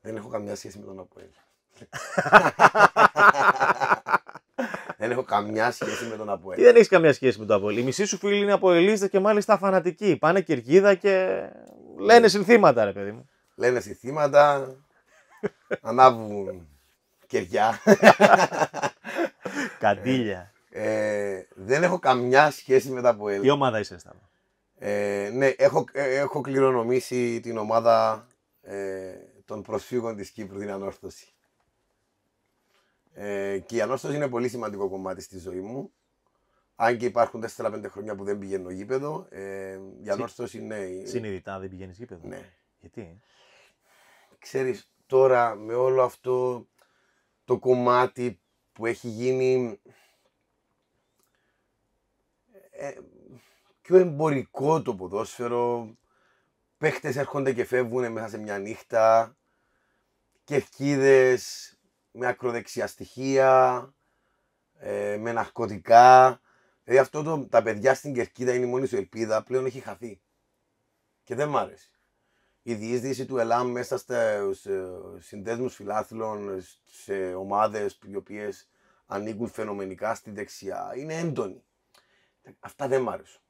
δεν έχω καμιά σχέση με τον Αποέλ. δεν έχω καμιά σχέση με τον Αποέλ. Τι δεν έχεις καμιά σχέση με τον Αποέλ. η μισή σου φίλη είναι Αποελίστε και μάλιστα φανατική Πάνε κερκίδα και λένε ναι. συνθήματα, ρε παιδί μου. Λένε συνθήματα, ανάβουν κεριά. Καντήλια. Ε, δεν έχω καμιά σχέση με τα Αποέλ. Τι ομάδα είσαι, Σταύρο. Ε, ναι, έχω, ε, έχω κληρονομήσει την ομάδα ε, των προσφύγων της Κύπρου την ανόρθωση. Ε, και η ανόρθωση είναι πολύ σημαντικό κομμάτι στη ζωή μου. Αν και υπάρχουν 4-5 χρόνια που δεν πηγαίνω γήπεδο, ε, η ανόρθωση είναι. Συνειδητά δεν πηγαίνεις γήπεδο. Ναι. Γιατί. Ξέρεις τώρα με όλο αυτό το κομμάτι που έχει γίνει ε, πιο εμπορικό το ποδόσφαιρο. Παίχτες έρχονται και φεύγουν μέσα σε μια νύχτα κερκίδες με ακροδεξιά στοιχεία, ε, με ναρκωτικά. Δηλαδή αυτό το, τα παιδιά στην κερκίδα είναι η μόνη σου ελπίδα, πλέον έχει χαθεί. Και δεν μ' άρεσε. Η διείσδυση του ΕΛΑΜ μέσα στους ε, συνδέσμους φιλάθλων, σε ομάδες οι οποίες ανήκουν φαινομενικά στη δεξιά, είναι έντονη. Αυτά δεν μ' άρεσαν.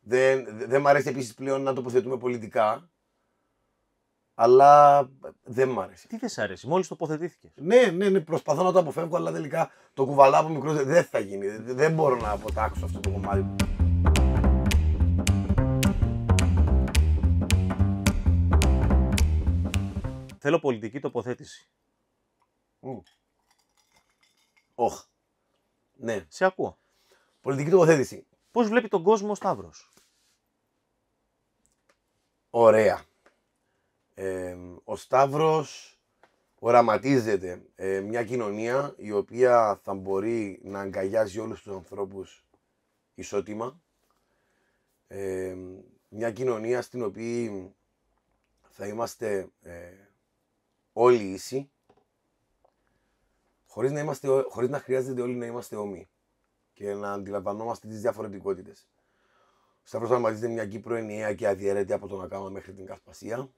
Δεν, δεν μ' αρέσει επίσης πλέον να τοποθετούμε πολιτικά, αλλά δεν μ' αρέσει. Τι δεν σ' αρέσει, μόλις τοποθετήθηκες. Ναι, ναι, ναι, προσπαθώ να το αποφεύγω, αλλά τελικά το κουβαλάω από μικρός δεν θα γίνει. Δεν μπορώ να αποτάξω αυτό το κομμάτι. Θέλω πολιτική τοποθέτηση. Οχ. Ναι. Σε ακούω. Πολιτική τοποθέτηση. Πώς βλέπει τον κόσμο ο Σταύρος. Ωραία ο Σταύρος οραματίζεται ε, μια κοινωνία η οποία θα μπορεί να αγκαλιάζει όλους τους ανθρώπους ισότιμα. Ε, μια κοινωνία στην οποία θα είμαστε ε, όλοι ίσοι, χωρίς να, είμαστε, χωρίς να χρειάζεται όλοι να είμαστε όμοι και να αντιλαμβανόμαστε τις διαφορετικότητες. Ο Σταύρος οραματίζεται μια Κύπρο ενιαία και αδιαιρέτη από τον Ακάμα μέχρι την Κασπασία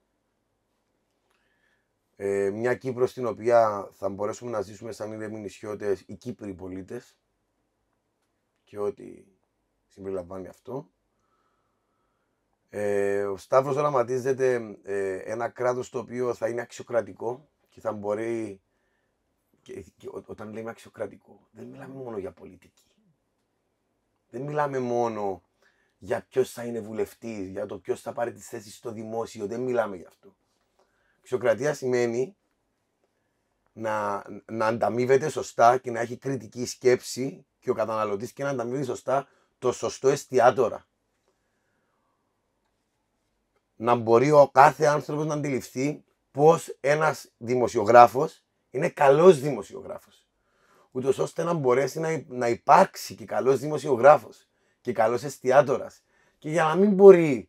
ε, μια Κύπρο στην οποία θα μπορέσουμε να ζήσουμε σαν ήρεμοι νησιώτες οι Κύπροι πολίτες και ό,τι συμπεριλαμβάνει αυτό. Ε, ο Σταύρος οραματίζεται ε, ένα κράτος το οποίο θα είναι αξιοκρατικό και θα μπορεί... Και, όταν λέμε αξιοκρατικό, δεν μιλάμε μόνο για πολιτική. Δεν μιλάμε μόνο για ποιος θα είναι βουλευτής, για το ποιος θα πάρει τις θέσεις στο δημόσιο. Δεν μιλάμε γι' αυτό. Αξιοκρατία σημαίνει να, να ανταμείβεται σωστά και να έχει κριτική σκέψη και ο καταναλωτής και να ανταμείβει σωστά το σωστό εστιατόρα. Να μπορεί ο κάθε άνθρωπος να αντιληφθεί πώς ένας δημοσιογράφος είναι καλός δημοσιογράφος. Ούτως ώστε να μπορέσει να, να υπάρξει και καλός δημοσιογράφος και καλός εστιατόρα. Και για να μην μπορεί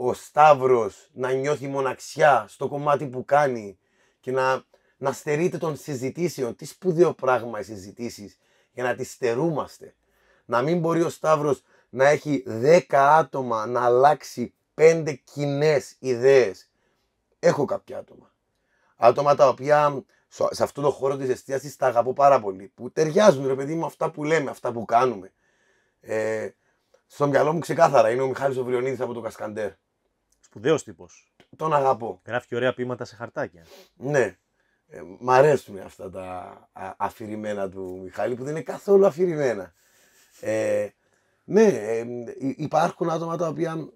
ο Σταύρος να νιώθει μοναξιά στο κομμάτι που κάνει και να, να στερείται των συζητήσεων. Τι σπουδαίο πράγμα οι συζητήσεις για να τις στερούμαστε. Να μην μπορεί ο Σταύρος να έχει 10 άτομα να αλλάξει 5 κοινές ιδέες. Έχω κάποια άτομα. Άτομα τα οποία σε αυτό το χώρο της εστίασης τα αγαπώ πάρα πολύ. Που ταιριάζουν ρε παιδί με αυτά που λέμε, αυτά που κάνουμε. Ε, στο μυαλό μου ξεκάθαρα είναι ο Μιχάλης Οβριονίδης από το Κασκαντέρ. Σπουδαίος τύπος. Τον αγαπώ. Γράφει ωραία ποίηματα σε χαρτάκια. Ναι. Ε, μ' αρέσουν αυτά τα αφηρημένα του Μιχάλη που δεν είναι καθόλου αφηρημένα. Ε, ναι, ε, υπάρχουν άτομα τα οποία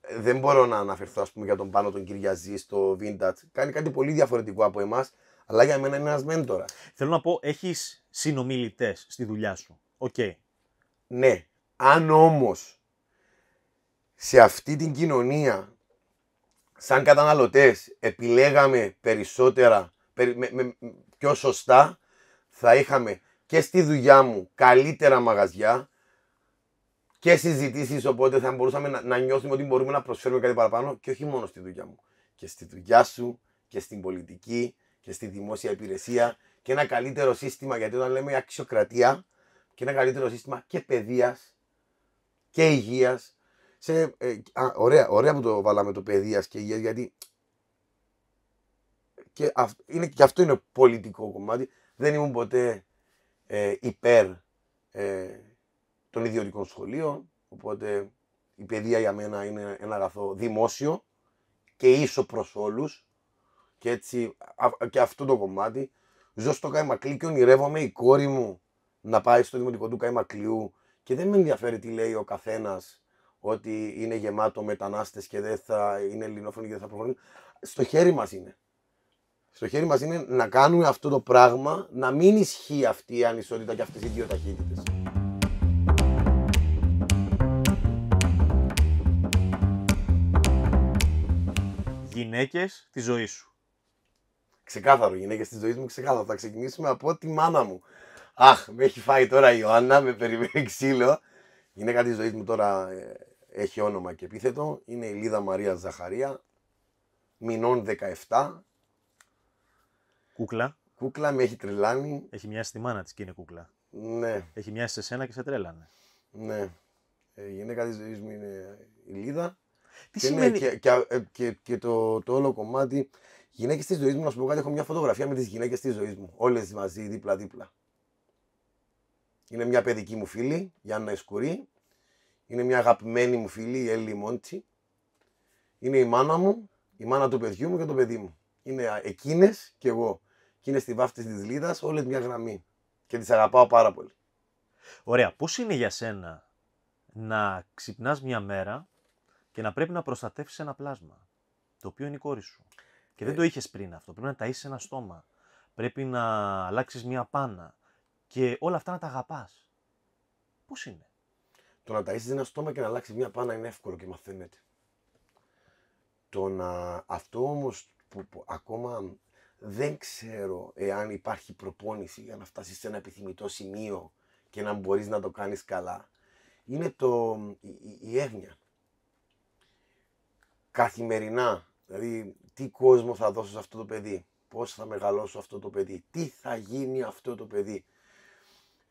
ε, δεν μπορώ να αναφερθώ ας πούμε, για τον πάνω τον Κυριαζή στο Vintage. Κάνει κάτι πολύ διαφορετικό από εμάς, αλλά για μένα είναι ένας μέντορας. Θέλω να πω, έχεις συνομιλητές στη δουλειά σου. Οκ. Ναι. Αν όμως σε αυτή την κοινωνία, σαν καταναλωτές, επιλέγαμε περισσότερα, με, πιο σωστά, θα είχαμε και στη δουλειά μου καλύτερα μαγαζιά και συζητήσεις. Οπότε θα μπορούσαμε να, να νιώθουμε ότι μπορούμε να προσφέρουμε κάτι παραπάνω και όχι μόνο στη δουλειά μου. Και στη δουλειά σου και στην πολιτική και στη δημόσια υπηρεσία και ένα καλύτερο σύστημα. Γιατί όταν λέμε αξιοκρατία, και ένα καλύτερο σύστημα και παιδείας και υγείας σε, ε, α, ωραία, ωραία που το βάλαμε το παιδεία και υγεία, γιατί. Και, είναι, και αυτό είναι πολιτικό κομμάτι. Δεν ήμουν ποτέ ε, υπέρ ε, των ιδιωτικών σχολείων. Οπότε η παιδεία για μένα είναι ένα αγαθό δημόσιο και ίσο προς όλους. Και έτσι, και αυτό το κομμάτι. Ζω στο Καϊμακλή και ονειρεύομαι η κόρη μου να πάει στο δημοτικό του Καϊμακλειού και δεν με ενδιαφέρει τι λέει ο καθένας ότι είναι γεμάτο μετανάστες και δεν θα είναι ελληνόφωνοι και δεν θα προχωρήσουν. Στο χέρι μας είναι. Στο χέρι μας είναι να κάνουμε αυτό το πράγμα, να μην ισχύει αυτή η ανισότητα και αυτές οι δύο ταχύτητες. Γυναίκες τη ζωή σου. Ξεκάθαρο, γυναίκες της ζωής μου, ξεκάθαρο. Θα ξεκινήσουμε από τη μάνα μου. Αχ, με έχει φάει τώρα η Ιωάννα, με περιμένει ξύλο. γυναίκα της ζωής μου τώρα ε, έχει όνομα και επίθετο, είναι η Λίδα Μαρία Ζαχαρία, μηνών 17. Κούκλα. Κούκλα, με έχει τρελάνει. Έχει μοιάσει τη μάνα της και είναι κούκλα. Ναι. Έχει μια σε σένα και σε τρέλανε. Ναι. Ε, η γυναίκα της ζωής μου είναι η Λίδα. Τι και ναι, σημαίνει... Ναι, και, ε, και, και, το, το όλο κομμάτι, γυναίκες της ζωής μου, να σου πω κάτι, έχω μια φωτογραφία με τις γυναίκες της ζωής μου. Όλες μαζί, δίπλα-δίπλα. Είναι μια παιδική μου φίλη, Γιάννα Ισκουρή, είναι μια αγαπημένη μου φίλη, η Έλλη Μόντσι. Είναι η μάνα μου, η μάνα του παιδιού μου και το παιδί μου. Είναι εκείνες και εγώ. Και είναι στη βάφτιση της Λίδας, όλη μια γραμμή. Και τις αγαπάω πάρα πολύ. Ωραία. Πώς είναι για σένα να ξυπνάς μια μέρα και να πρέπει να προστατεύσεις ένα πλάσμα, το οποίο είναι η κόρη σου. Και δεν ε. το είχες πριν αυτό. Πρέπει να ταΐσεις ένα στόμα. Πρέπει να αλλάξεις μια πάνα. Και όλα αυτά να τα αγαπάς. Πώς είναι. Το να ταΐσεις ένα στόμα και να αλλάξει μια πάνα είναι εύκολο και μαθαίνεται. Το να... Αυτό όμως που, ακόμα δεν ξέρω εάν υπάρχει προπόνηση για να φτάσεις σε ένα επιθυμητό σημείο και να μπορείς να το κάνεις καλά. Είναι το, η, η έγνοια. Καθημερινά, δηλαδή τι κόσμο θα δώσω σε αυτό το παιδί, πώς θα μεγαλώσω αυτό το παιδί, τι θα γίνει αυτό το παιδί.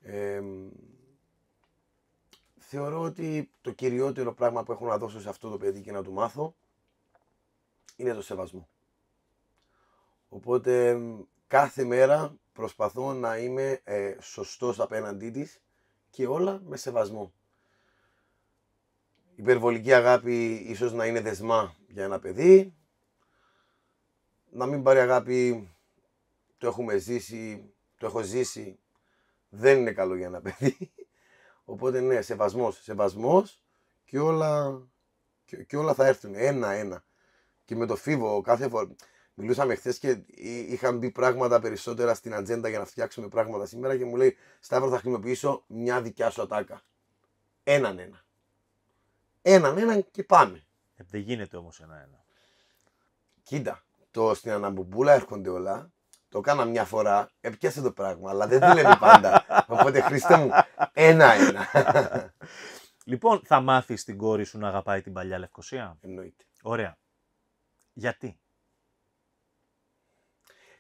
Ε, θεωρώ ότι το κυριότερο πράγμα που έχω να δώσω σε αυτό το παιδί και να του μάθω είναι το σεβασμό. Οπότε κάθε μέρα προσπαθώ να είμαι ε, σωστός απέναντί της και όλα με σεβασμό. Η Υπερβολική αγάπη ίσως να είναι δεσμά για ένα παιδί. Να μην πάρει αγάπη, το έχουμε ζήσει, το έχω ζήσει, δεν είναι καλό για ένα παιδί. Οπότε ναι, σεβασμός, σεβασμός και όλα, και, όλα θα έρθουν ένα-ένα. Και με το φίβο, κάθε φορά. Μιλούσαμε χθες και είχαν μπει πράγματα περισσότερα στην ατζέντα για να φτιάξουμε πράγματα σήμερα και μου λέει Σταύρο, θα χρησιμοποιήσω μια δικιά σου ατάκα. Έναν ένα. Έναν Έναν-ένα και πάμε. Ε, δεν γίνεται όμως ένα ένα. Κοίτα, το στην αναμπομπούλα έρχονται όλα το κάνα μια φορά, έπιασε το πράγμα, αλλά δεν δουλεύει πάντα. Οπότε Χρήστε μου, ένα-ένα. λοιπόν, θα μάθεις την κόρη σου να αγαπάει την παλιά Λευκοσία. Εννοείται. Ωραία. Γιατί.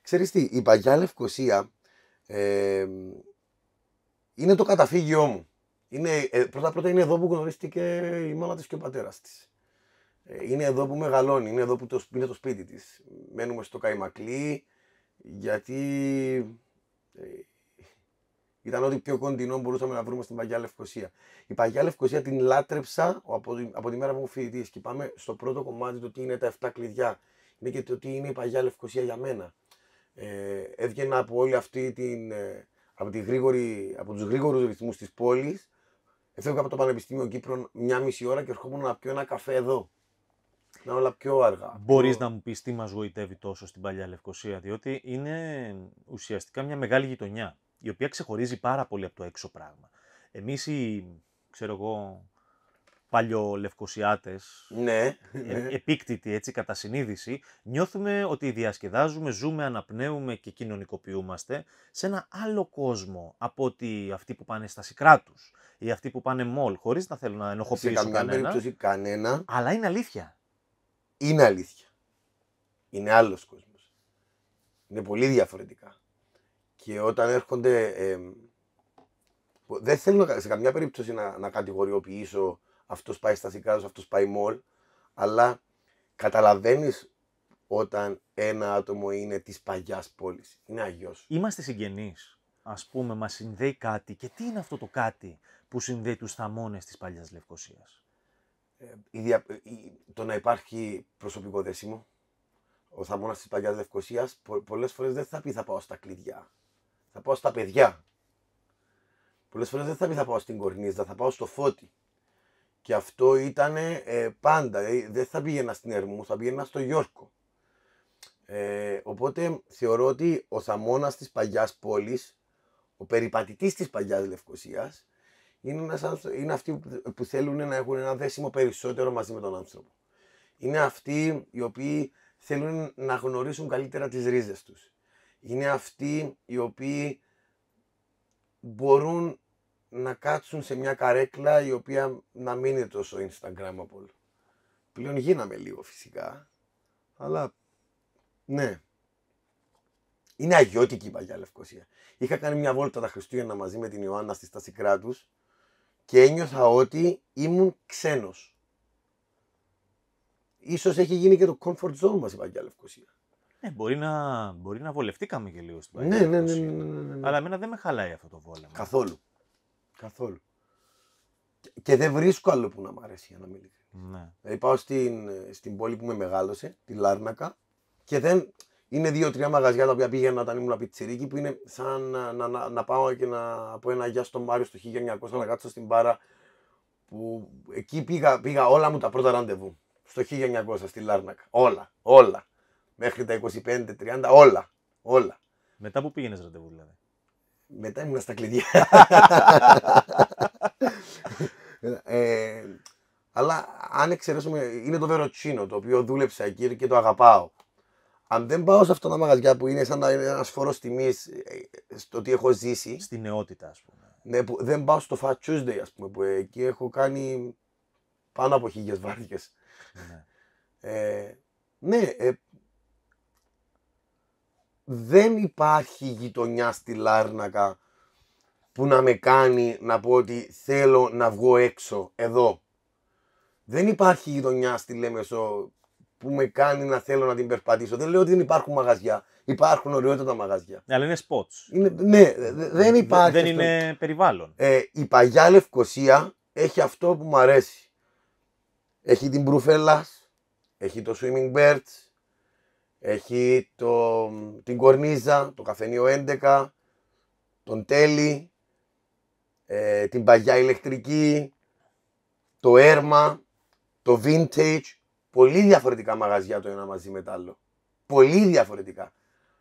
Ξέρεις τι, η παλιά Λευκοσία είναι το καταφύγιό μου. Είναι, ε, πρώτα πρώτα είναι εδώ που γνωρίστηκε η μάνα της και ο πατέρας της. Ε, είναι εδώ που μεγαλώνει, είναι εδώ που το, είναι το σπίτι της. Μένουμε στο Καϊμακλή, γιατί ε, ήταν ό,τι πιο κοντινό μπορούσαμε να βρούμε στην Παγιά Λευκοσία. Η Παγιά Λευκοσία την λάτρεψα από τη, μέρα που ήμουν φοιτητής. Και πάμε στο πρώτο κομμάτι του τι είναι τα 7 κλειδιά. Είναι και το τι είναι η Παγιά Λευκοσία για μένα. Ε, έβγαινα από όλη αυτή την. Ε, από, τη γρήγορη, από τους γρήγορους ρυθμούς της πόλης. Έφευγα από το Πανεπιστήμιο Κύπρο μια μισή ώρα και ερχόμουν να πιω ένα καφέ εδώ. Να όλα πιο αργά. Μπορείς να μου πεις τι μας γοητεύει τόσο στην παλιά Λευκοσία, διότι είναι ουσιαστικά μια μεγάλη γειτονιά, η οποία ξεχωρίζει πάρα πολύ από το έξω πράγμα. Εμείς οι, ξέρω εγώ, παλιολευκοσιάτες, ναι, ε, ναι, επίκτητοι έτσι κατά συνείδηση, νιώθουμε ότι διασκεδάζουμε, ζούμε, αναπνέουμε και κοινωνικοποιούμαστε σε ένα άλλο κόσμο από ότι αυτοί που πάνε στα σικρά τους ή αυτοί που πάνε μολ, χωρίς να θέλω να ενοχοποιήσω κανένα. κανένα. Αλλά είναι αλήθεια είναι αλήθεια. Είναι άλλος κόσμος. Είναι πολύ διαφορετικά. Και όταν έρχονται... δεν θέλω σε καμιά περίπτωση να, να κατηγοριοποιήσω αυτός πάει στα του, αυτός πάει μόλ, αλλά καταλαβαίνεις όταν ένα άτομο είναι της παλιάς πόλης. Είναι αγιός. Είμαστε συγγενείς. Ας πούμε, μας συνδέει κάτι. Και τι είναι αυτό το κάτι που συνδέει τους θαμώνες της παλιάς Λευκοσίας. Ε, ε, το να υπάρχει προσωπικό δέσιμο. Ο θαμώνας της παλιά Λευκοσίας πο... πολλές φορές δεν θα πει θα πάω στα κλειδιά. Θα πάω στα παιδιά. Πολλές φορές δεν θα πει θα πάω στην Κορνίζα, θα πάω στο φώτι. Και αυτό ήταν ε, πάντα. Ε, δεν θα πήγαινα στην Ερμού, θα πήγαινα στο Γιώργο. οπότε θεωρώ ότι ο θαμώνας της παλιά Πόλης, ο περιπατητής της παλιά Λευκοσίας, είναι, ένας, είναι αυτοί που θέλουν να έχουν ένα δέσιμο περισσότερο μαζί με τον άνθρωπο. Είναι αυτοί οι οποίοι θέλουν να γνωρίσουν καλύτερα τις ρίζες τους. Είναι αυτοί οι οποίοι μπορούν να κάτσουν σε μια καρέκλα η οποία να μην είναι τόσο Instagramable. Πλέον γίναμε λίγο φυσικά, αλλά ναι. Είναι αγιώτικη η παλιά Λευκοσία. Είχα κάνει μια βόλτα τα Χριστούγεννα μαζί με την Ιωάννα στη στάση και ένιωθα ότι ήμουν ξένος. Ίσως έχει γίνει και το comfort zone μας η Παγκιά Λευκοσία. Ναι, μπορεί να, μπορεί να βολευτήκαμε και λίγο στην Παγκιά ναι ναι ναι, ναι, ναι, ναι, Αλλά εμένα δεν με χαλάει αυτό το βόλεμα. Καθόλου. Καθόλου. Και δεν βρίσκω άλλο που να μ' αρέσει για να μιλήσει. ναι. Δηλαδή πάω στην, ε, στην πόλη που με μεγάλωσε, τη Λάρνακα και δεν, είναι δύο-τρία μαγαζιά τα οποία πήγαινα όταν ήμουν πιτσιρίκι που είναι σαν να, να, να, πάω και να πω ένα γεια στο Μάριο στο 1900 να κάτσω στην μπάρα που εκεί πήγα, πήγα όλα μου τα πρώτα ραντεβού στο 1900 στη Λάρνακα. Όλα, όλα. Μέχρι τα 25-30, όλα, όλα. Μετά που πήγαινες ραντεβού δηλαδή. Μετά ήμουν στα κλειδιά. ε, αλλά αν εξαιρέσουμε, είναι το Βεροτσίνο το οποίο δούλεψα εκεί και το αγαπάω αν δεν πάω σε αυτό το μαγαζιά που είναι σαν ένας φόρος τιμής ε, ε, στο τι έχω ζήσει. Στη νεότητα, ας πούμε. Ναι, δεν πάω στο Fat Tuesday, ας πούμε, που εκεί έχω κάνει πάνω από χίλιες βάρδιε. Ναι. Ε, ναι, ε, δεν υπάρχει γειτονιά στη Λάρνακα που να με κάνει να πω ότι θέλω να βγω έξω εδώ. Δεν υπάρχει γειτονιά στη Λέμεσο που με κάνει να θέλω να την περπατήσω. Δεν λέω ότι δεν υπάρχουν μαγαζιά. Υπάρχουν τα μαγαζιά. Αλλά είναι σποτ. ναι, δεν υπάρχει. Δεν, είναι περιβάλλον. Ε, η παγιά Λευκοσία έχει αυτό που μου αρέσει. Έχει την Μπρουφέλλα, έχει το Swimming Birds, έχει το, την Κορνίζα, το Καφενείο 11, τον Τέλη, ε, την Παγιά Ηλεκτρική, το Έρμα, το Vintage πολύ διαφορετικά μαγαζιά το ένα μαζί με το άλλο. Πολύ διαφορετικά.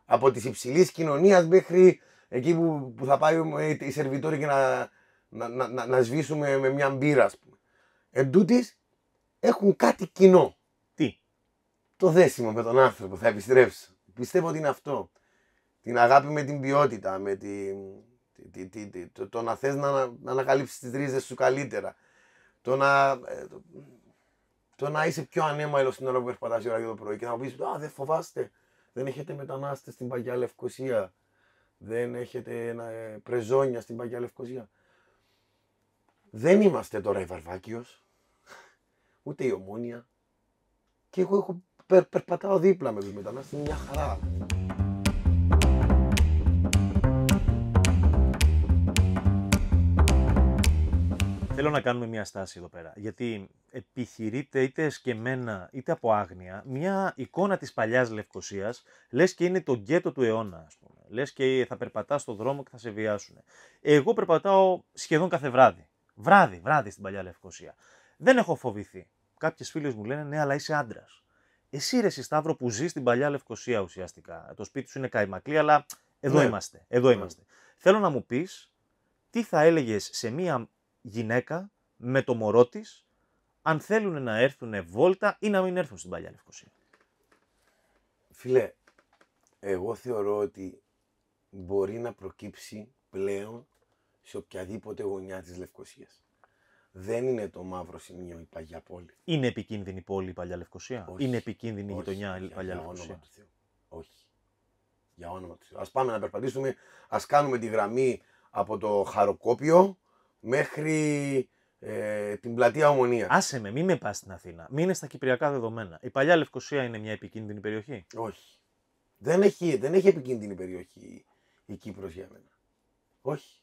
Από τη υψηλής κοινωνίας μέχρι εκεί που, που θα πάει η ε, σερβιτόρη και να, να, να, να, σβήσουμε με μια μπύρα, ας πούμε. Εν τούτης, έχουν κάτι κοινό. Τι? Το δέσιμο με τον άνθρωπο, θα επιστρέψει. Πιστεύω ότι είναι αυτό. Την αγάπη με την ποιότητα, με τη, τη, τη, το, το, να θες να, να ανακαλύψεις τις ρίζες σου καλύτερα. Το να, ε, το να είσαι πιο ανέμαλος την ώρα που περπατάς ώρα για το πρωί και να πεις: Α, δεν φοβάστε. Δεν έχετε μετανάστες στην παγιά Λευκοσία. Δεν έχετε ένα, ε, πρεζόνια στην παγιά Λευκοσία. Δεν είμαστε τώρα η Βαρβάκιος, ούτε η Ομόνια. Και εγώ έχω, περ, περπατάω δίπλα με τους μετανάστες. μια χαρά. Θέλω να κάνουμε μια στάση εδώ πέρα. Γιατί επιχειρείται είτε εσκεμμένα είτε από άγνοια μια εικόνα της παλιάς Λευκοσίας, λες και είναι το γκέτο του αιώνα ας πούμε. Λες και θα περπατάς στον δρόμο και θα σε βιάσουν. Εγώ περπατάω σχεδόν κάθε βράδυ. Βράδυ, βράδυ στην παλιά Λευκοσία. Δεν έχω φοβηθεί. Κάποιες φίλες μου λένε ναι, αλλά είσαι άντρας. Εσύ ρε Σταύρο που ζεις στην παλιά Λευκοσία ουσιαστικά. Το σπίτι σου είναι καημακλή, αλλά εδώ ναι. είμαστε. Εδώ ναι. είμαστε. Θέλω να μου πεις τι θα έλεγες σε μία γυναίκα με το μωρό της αν θέλουν να έρθουν βόλτα ή να μην έρθουν στην παλιά Λευκοσία. Φίλε, εγώ θεωρώ ότι μπορεί να προκύψει πλέον σε οποιαδήποτε γωνιά της Λευκοσίας. Δεν είναι το μαύρο σημείο η παλιά πόλη. Είναι επικίνδυνη πόλη η παλιά Λευκοσία. Όχι, είναι επικίνδυνη η γειτονιά η παλιά για Λευκοσία. Όνομα του Όχι. Για όνομα του Θεού. Ας πάμε να περπατήσουμε, ας κάνουμε τη γραμμή από το Χαροκόπιο μέχρι ε, την πλατεία Ομονία. Άσε με, μην με πας στην Αθήνα. είναι στα κυπριακά δεδομένα. Η παλιά Λευκοσία είναι μια επικίνδυνη περιοχή. Όχι. Δεν έχει, δεν έχει επικίνδυνη περιοχή η Κύπρος για μένα. Όχι.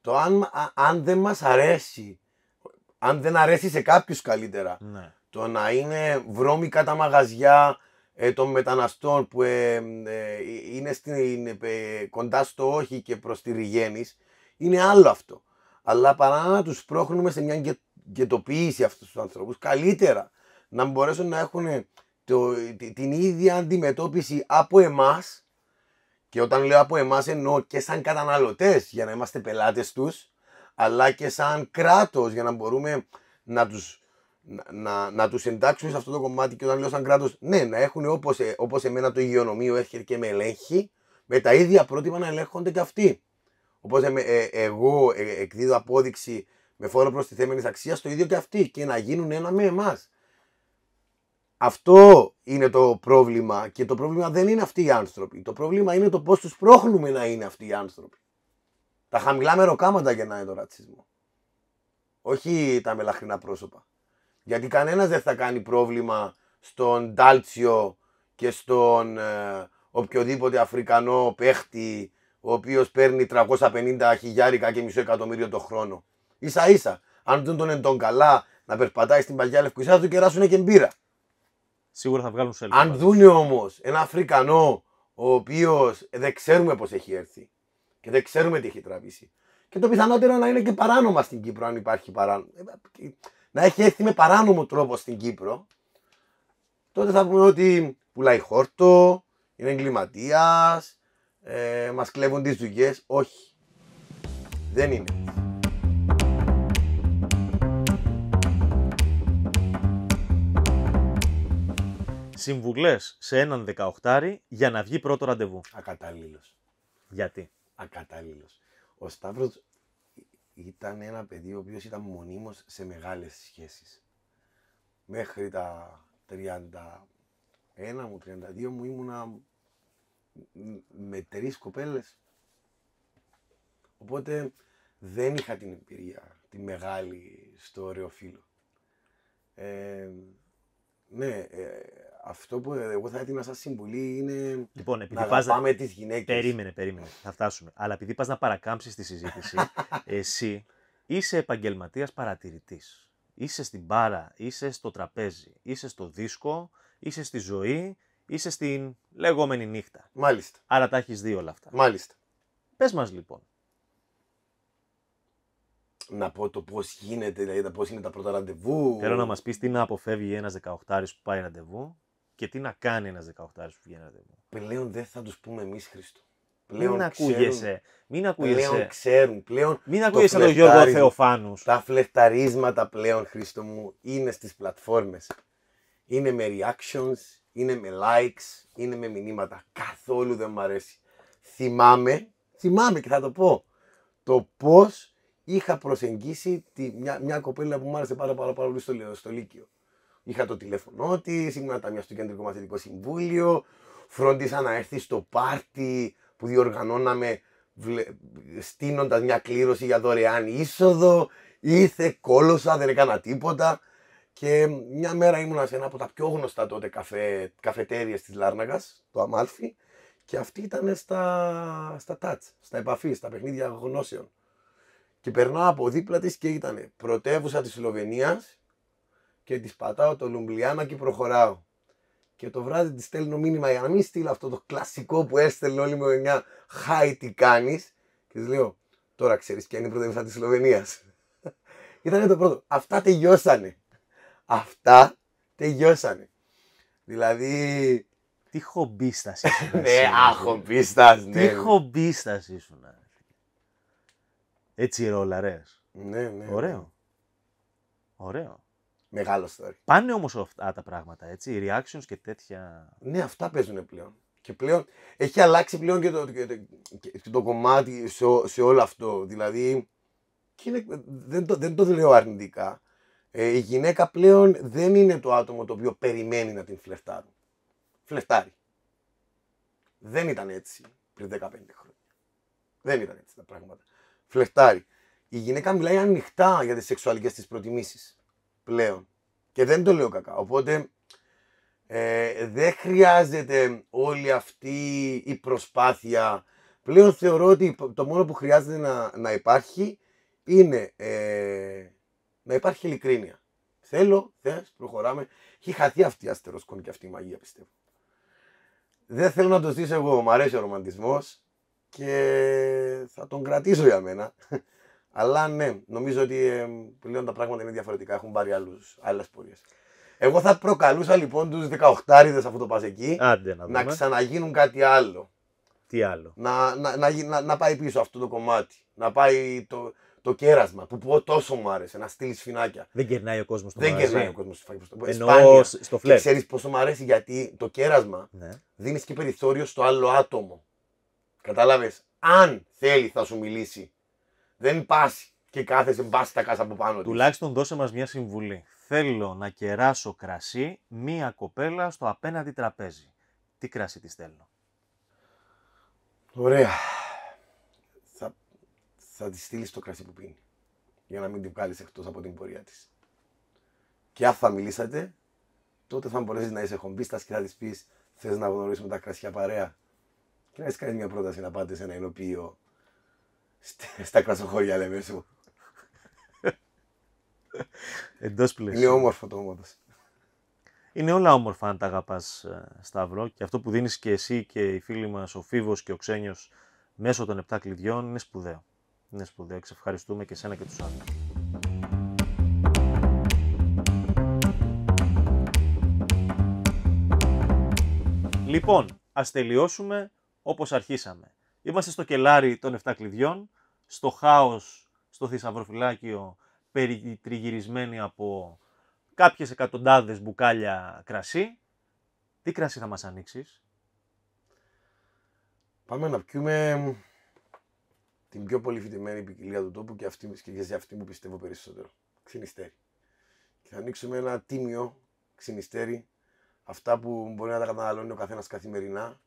Το αν, αν δεν μας αρέσει, αν δεν αρέσει σε κάποιους καλύτερα, ναι. το να είναι βρώμικα τα μαγαζιά ε, των μεταναστών που ε, ε, ε, είναι στην, κοντά στο όχι και προς τη Ριγέννη, είναι άλλο αυτό αλλά παρά να τους πρόχνουμε σε μια γετοποίηση αυτούς τους ανθρώπους. καλύτερα να μπορέσουν να έχουν το, την ίδια αντιμετώπιση από εμάς. και όταν λέω από εμάς εννοώ και σαν καταναλωτές για να είμαστε πελάτες τους, αλλά και σαν κράτος για να μπορούμε να τους να, να, εντάξουμε σε αυτό το κομμάτι και όταν λέω σαν κράτος. ναι να έχουν όπως ε- εμένα το υγειονομείο έρχεται και με ελέγχει με τα ίδια πρότυπα να ελέγχονται και αυτοί. Οπότε ε, εγώ ε, εκδίδω απόδειξη με φόρο τη προστιθέμενης αξίας, το ίδιο και αυτοί και να γίνουν ένα με εμάς. Αυτό είναι το πρόβλημα και το πρόβλημα δεν είναι αυτοί οι άνθρωποι. Το πρόβλημα είναι το πώς τους πρόχνουμε να είναι αυτοί οι άνθρωποι. Τα χαμηλά μεροκάματα γεννάει το ρατσισμό. Όχι τα μελαχρινά πρόσωπα. Γιατί κανένας δεν θα κάνει πρόβλημα στον Ντάλτσιο και στον ε, οποιοδήποτε Αφρικανό παίχτη ο οποίος παίρνει 350 χιλιάρικα και μισό εκατομμύριο το χρόνο. σα ίσα. Αν δεν τον εντών καλά να περπατάει στην παλιά λευκοσία, θα του κεράσουν και μπύρα. Σίγουρα θα βγάλουν σελίδα. Αν δούνε όμως ένα Αφρικανό, ο οποίος δεν ξέρουμε πώς έχει έρθει και δεν ξέρουμε τι έχει τραβήσει. Και το πιθανότερο να είναι και παράνομα στην Κύπρο, αν υπάρχει παράνομο. Ε, να έχει έρθει με παράνομο τρόπο στην Κύπρο, τότε θα πούμε ότι πουλάει χόρτο, είναι εγκληματίας, ε, μας κλέβουν τις δουλειές. Όχι. Δεν είναι. Συμβουλές σε έναν 18 για να βγει πρώτο ραντεβού. Ακατάλληλος. Γιατί. Ακατάλληλος. Ο Σταύρος ήταν ένα παιδί ο οποίος ήταν μονίμως σε μεγάλες σχέσεις. Μέχρι τα 31 μου, 32 μου ήμουνα με τρεις κοπέλες. Οπότε δεν είχα την εμπειρία τη μεγάλη στο ωραίο φίλο. Ε, ναι, ε, αυτό που εγώ θα έτεινα σαν συμβουλή είναι λοιπόν, επειδή να πάμε τις γυναίκες. Περίμενε, περίμενε, θα φτάσουμε. Αλλά επειδή πας να παρακάμψεις τη συζήτηση, εσύ είσαι επαγγελματίας παρατηρητής. Είσαι στην μπάρα, είσαι στο τραπέζι, είσαι στο δίσκο, είσαι στη ζωή, είσαι στην λεγόμενη νύχτα. Μάλιστα. Άρα τα έχεις δει όλα αυτά. Μάλιστα. Πες μας λοιπόν. Να πω το πώς γίνεται, δηλαδή πώς είναι τα πρώτα ραντεβού. Θέλω να μας πεις τι να αποφεύγει ένας 18 που πάει ραντεβού και τι να κάνει ένας 18 που βγαίνει ραντεβού. Πλέον δεν θα τους πούμε εμείς Χριστό. Πλέον μην ακούγεσαι. Μην ακούγεσαι. Πλέον ξέρουν. Πλέον μην ακούγεσαι το τον Γιώργο Θεοφάνου. Τα φλεφταρίσματα πλέον, Χρήστο μου, είναι στις πλατφόρμες. Είναι με reactions, είναι με likes, είναι με μηνύματα. Καθόλου δεν μου αρέσει. Θυμάμαι, θυμάμαι και θα το πω, το πώς είχα προσεγγίσει τη, μια, μια κοπέλα που μου άρεσε πάρα, πάρα, πάρα πολύ στο, στο Λύκειο. Είχα το τηλέφωνό της, ήμουν μια στο κεντρικό μαθητικό συμβούλιο, φρόντισα να έρθει στο πάρτι που διοργανώναμε στείνοντας μια κλήρωση για δωρεάν είσοδο, ήρθε, κόλωσα, δεν έκανα τίποτα. Και μια μέρα ήμουνα σε ένα από τα πιο γνωστά τότε καφέ, καφετέρια της Λάρναγας, το Αμάλφι, και αυτή ήταν στα, στα touch, στα επαφή, στα παιχνίδια γνώσεων. Και περνάω από δίπλα της και ήταν πρωτεύουσα της Σλοβενίας και της πατάω το Λουμπλιάνα και προχωράω. Και το βράδυ της στέλνω μήνυμα για να μην στείλω αυτό το κλασικό που έστελνε όλη μου μια χάι τι κάνεις. Και της λέω, τώρα ξέρεις ποια είναι η πρωτεύουσα της Σλοβενίας. ήταν το πρώτο. Αυτά τελειώσανε αυτά τελειώσανε. Δηλαδή, τι χομπίστας ήσουν. Ναι, αχομπίστα, ναι. Τι χομπίστας ήσουν. Έτσι ρολαρές. Ναι, ναι, ναι. Ωραίο. Ωραίο. Μεγάλο story. Πάνε όμως αυτά τα πράγματα, έτσι. Reactions και τέτοια. Ναι, αυτά παίζουν πλέον. Και πλέον έχει αλλάξει πλέον και το, και το, κομμάτι σε, σε όλο αυτό. Δηλαδή, και δεν, το, δεν το λέω αρνητικά. Ε, η γυναίκα πλέον δεν είναι το άτομο το οποίο περιμένει να την φλερτάρουν. Φλερτάρει. Δεν ήταν έτσι πριν 15 χρόνια. Δεν ήταν έτσι τα πράγματα. Φλερτάρει. Η γυναίκα μιλάει ανοιχτά για τις σεξουαλικές της προτιμήσεις. πλέον. Και δεν το λέω κακά. Οπότε ε, δεν χρειάζεται όλη αυτή η προσπάθεια. Πλέον θεωρώ ότι το μόνο που χρειάζεται να, να υπάρχει είναι ε, να υπάρχει ειλικρίνεια. Θέλω, θες, προχωράμε. Έχει χαθεί αυτή η αστεροσκόνη και αυτή η μαγεία, πιστεύω. Δεν θέλω να το ζήσω εγώ. Μ' αρέσει ο ρομαντισμός και θα τον κρατήσω για μένα. Αλλά ναι, νομίζω ότι ε, πλέον τα πράγματα είναι διαφορετικά. Έχουν πάρει άλλες πορείες. Εγώ θα προκαλούσα λοιπόν τους 18ριδε αφού το πας εκεί να, να ξαναγίνουν κάτι άλλο. Τι άλλο. Να, να, να, να, πάει πίσω αυτό το κομμάτι. Να πάει το, το κέρασμα που τόσο μου άρεσε να στείλεις φινάκια. Δεν κερνάει ο κόσμος στο Δεν μαγαζί. κερνάει ο κόσμος το φινάκι. Ενώ στο φλερ. Ξέρεις πόσο μου αρέσει γιατί το κέρασμα ναι. δίνεις και περιθώριο στο άλλο άτομο. Κατάλαβες. Αν θέλει θα σου μιλήσει. Δεν πας και κάθεσαι μπα τα κάσα από πάνω Τουλάχιστον δώσε μας μια συμβουλή. Θέλω να κεράσω κρασί μία κοπέλα στο απέναντι τραπέζι. Τι κρασί της θέλω. Ωραία θα τη στείλεις το κρασί που πίνει. Για να μην την βγάλεις εκτός από την πορεία της. Και αν θα μιλήσατε, τότε θα μπορέσεις να είσαι χομπίστα και θα της πεις: Θες να γνωρίσουμε τα κρασιά παρέα. Και να έχει κάνεις μια πρόταση να πάτε σε ένα ενωπείο στα κρασοχώρια, λέμε σου. Εντός πλαισίου. Είναι όμορφο το όμορφο. Είναι όλα όμορφα αν τα αγαπάς, ε, Σταύρο. Και αυτό που δίνεις και εσύ και οι φίλοι μας, ο Φίβος και ο Ξένιος, μέσω των 7 κλειδιών είναι σπουδαίο. Είναι σπουδαίο. ευχαριστούμε και εσένα και τους άλλους. Λοιπόν, ας τελειώσουμε όπως αρχίσαμε. Είμαστε στο κελάρι των 7 κλειδιών, στο χάος, στο θησαυροφυλάκιο, περιτριγυρισμένοι από κάποιες εκατοντάδες μπουκάλια κρασί. Τι κρασί θα μας ανοίξεις? Πάμε να πιούμε την πιο πολύ φοιτημένη ποικιλία του τόπου και, αυτή, και για αυτή μου πιστεύω περισσότερο. Ξινιστέρι. Και θα ανοίξουμε ένα τίμιο ξυνιστέρι, Αυτά που μπορεί να τα καταναλώνει ο καθένας καθημερινά.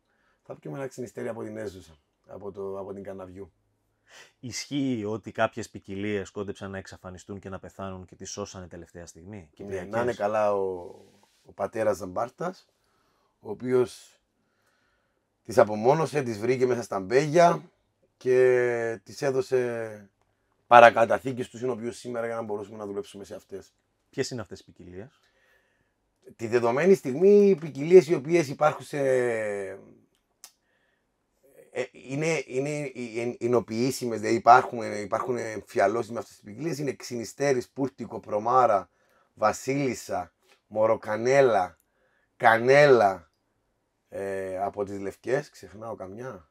Θα πιούμε ένα ξινιστέρι από την Έζουσα, από, το, από την Καναβιού. Ισχύει ότι κάποιες ποικιλίες κόντεψαν να εξαφανιστούν και να πεθάνουν και τις σώσανε τελευταία στιγμή. Ναι, να είναι καλά ο, ο πατέρας Ζαμπάρτας, ο οποίος τις απομόνωσε, τις βρήκε μέσα στα μπέγια, και τις έδωσε παρακαταθήκες τους, οι σήμερα για να μπορούσαμε να δουλέψουμε σε αυτές. Ποιες είναι αυτές οι ποικιλίες, Τη δεδομένη στιγμή, οι ποικιλίες οι οποίες υπάρχουν σε. Ε, είναι, είναι εινοποιήσιμες, δηλαδή υπάρχουν, υπάρχουν φιαλώσει με αυτές τις ποικιλίες. Είναι ξινιστέρης, πούρτικο, προμάρα, βασίλισσα, μοροκανέλα, κανέλα ε, από τις λευκές. Ξεχνάω καμιά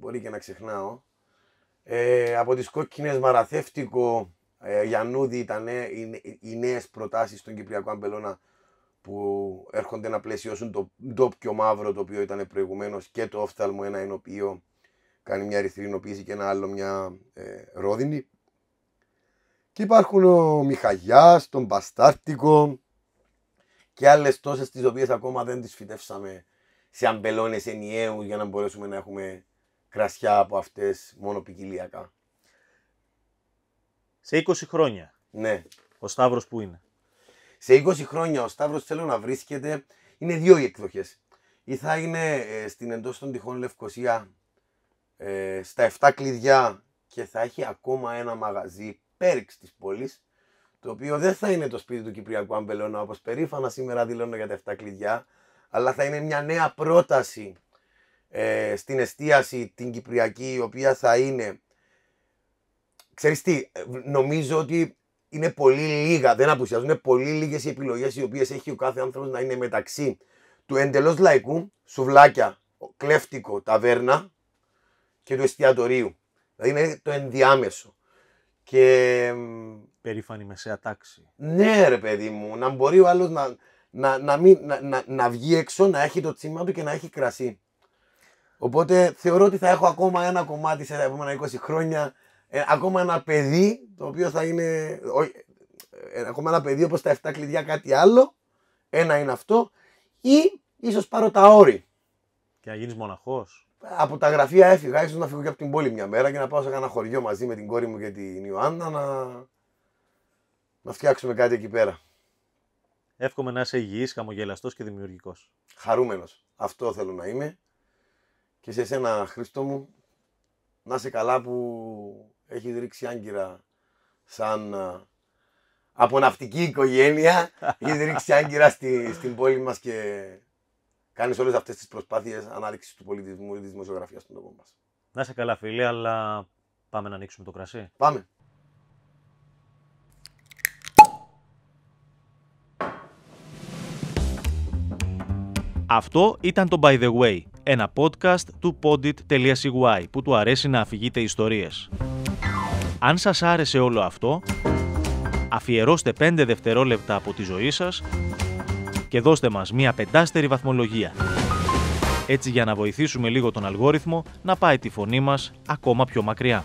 μπορεί και να ξεχνάω. Ε, από τις κόκκινες μαραθεύτικο ε, Γιαννούδη ήταν οι, οι νέες προτάσεις των Κυπριακών Αμπελώνα που έρχονται να πλαισιώσουν το ντόπιο μαύρο το οποίο ήταν προηγουμένως και το όφθαλμο ένα ενωπίο κάνει μια ρηθρινοποίηση και ένα άλλο μια ε, ρόδινη. Και υπάρχουν ο Μιχαγιάς, τον Παστάρτικο και άλλες τόσες τις οποίες ακόμα δεν τις φυτεύσαμε σε αμπελώνες ενιαίους για να μπορέσουμε να έχουμε κρασιά από αυτές μόνο ποικιλιακά. Σε 20 χρόνια. Ναι. Ο Σταύρος που είναι. Σε 20 χρόνια ο Σταύρος θέλω να βρίσκεται. Είναι δύο οι εκδοχές. Ή θα είναι ε, στην εντός των τυχών Λευκοσία ε, στα 7 κλειδιά και θα έχει ακόμα ένα μαγαζί πέριξ της πόλης το οποίο δεν θα είναι το σπίτι του Κυπριακού Αμπελώνα όπως περήφανα σήμερα δηλώνω για τα 7 κλειδιά αλλά θα είναι μια νέα πρόταση ε, στην εστίαση την Κυπριακή, η οποία θα είναι. Ξέρεις τι, ε, νομίζω ότι είναι πολύ λίγα, δεν απουσιάζουν, είναι πολύ λίγες οι επιλογές οι οποίες έχει ο κάθε άνθρωπος να είναι μεταξύ του εντελώς λαϊκού, σουβλάκια, κλέφτικο, ταβέρνα και του εστιατορίου. Δηλαδή είναι το ενδιάμεσο. Και... Περήφανη μεσαία τάξη. Ναι, ρε παιδί μου, να μπορεί ο άλλος να, να, να, να, να, να βγει έξω, να έχει το τσίμα του και να έχει κρασί. Οπότε θεωρώ ότι θα έχω ακόμα ένα κομμάτι σε τα επόμενα 20 χρόνια. Ε, ακόμα ένα παιδί το οποίο θα είναι. Ε, ε, ακόμα ένα παιδί όπως τα 7 κλειδιά, κάτι άλλο. Ένα είναι αυτό. Ή ίσως πάρω τα όρη. Και να γίνεις μοναχός. Από τα γραφεία έφυγα, ίσως να φύγω και από την πόλη μια μέρα και να πάω σε ένα χωριό μαζί με την κόρη μου και την Ιωάννα να, να φτιάξουμε κάτι εκεί πέρα. Εύχομαι να είσαι υγιής, χαμογελαστός και δημιουργικός. Χαρούμενος. Αυτό θέλω να είμαι και σε εσένα Χρήστο μου, να είσαι καλά που έχει ρίξει άγκυρα σαν από ναυτική οικογένεια, έχει ρίξει άγκυρα στη, στην πόλη μας και κάνεις όλες αυτές τις προσπάθειες ανάδειξης του πολιτισμού ή της δημοσιογραφίας στον τόπο μας. Να είσαι καλά φίλε, αλλά πάμε να ανοίξουμε το κρασί. Πάμε. Αυτό ήταν το By The Way ένα podcast του podit.cy που του αρέσει να αφηγείται ιστορίες. Αν σας άρεσε όλο αυτό, αφιερώστε 5 δευτερόλεπτα από τη ζωή σας και δώστε μας μια πεντάστερη βαθμολογία. Έτσι για να βοηθήσουμε λίγο τον αλγόριθμο να πάει τη φωνή μας ακόμα πιο μακριά.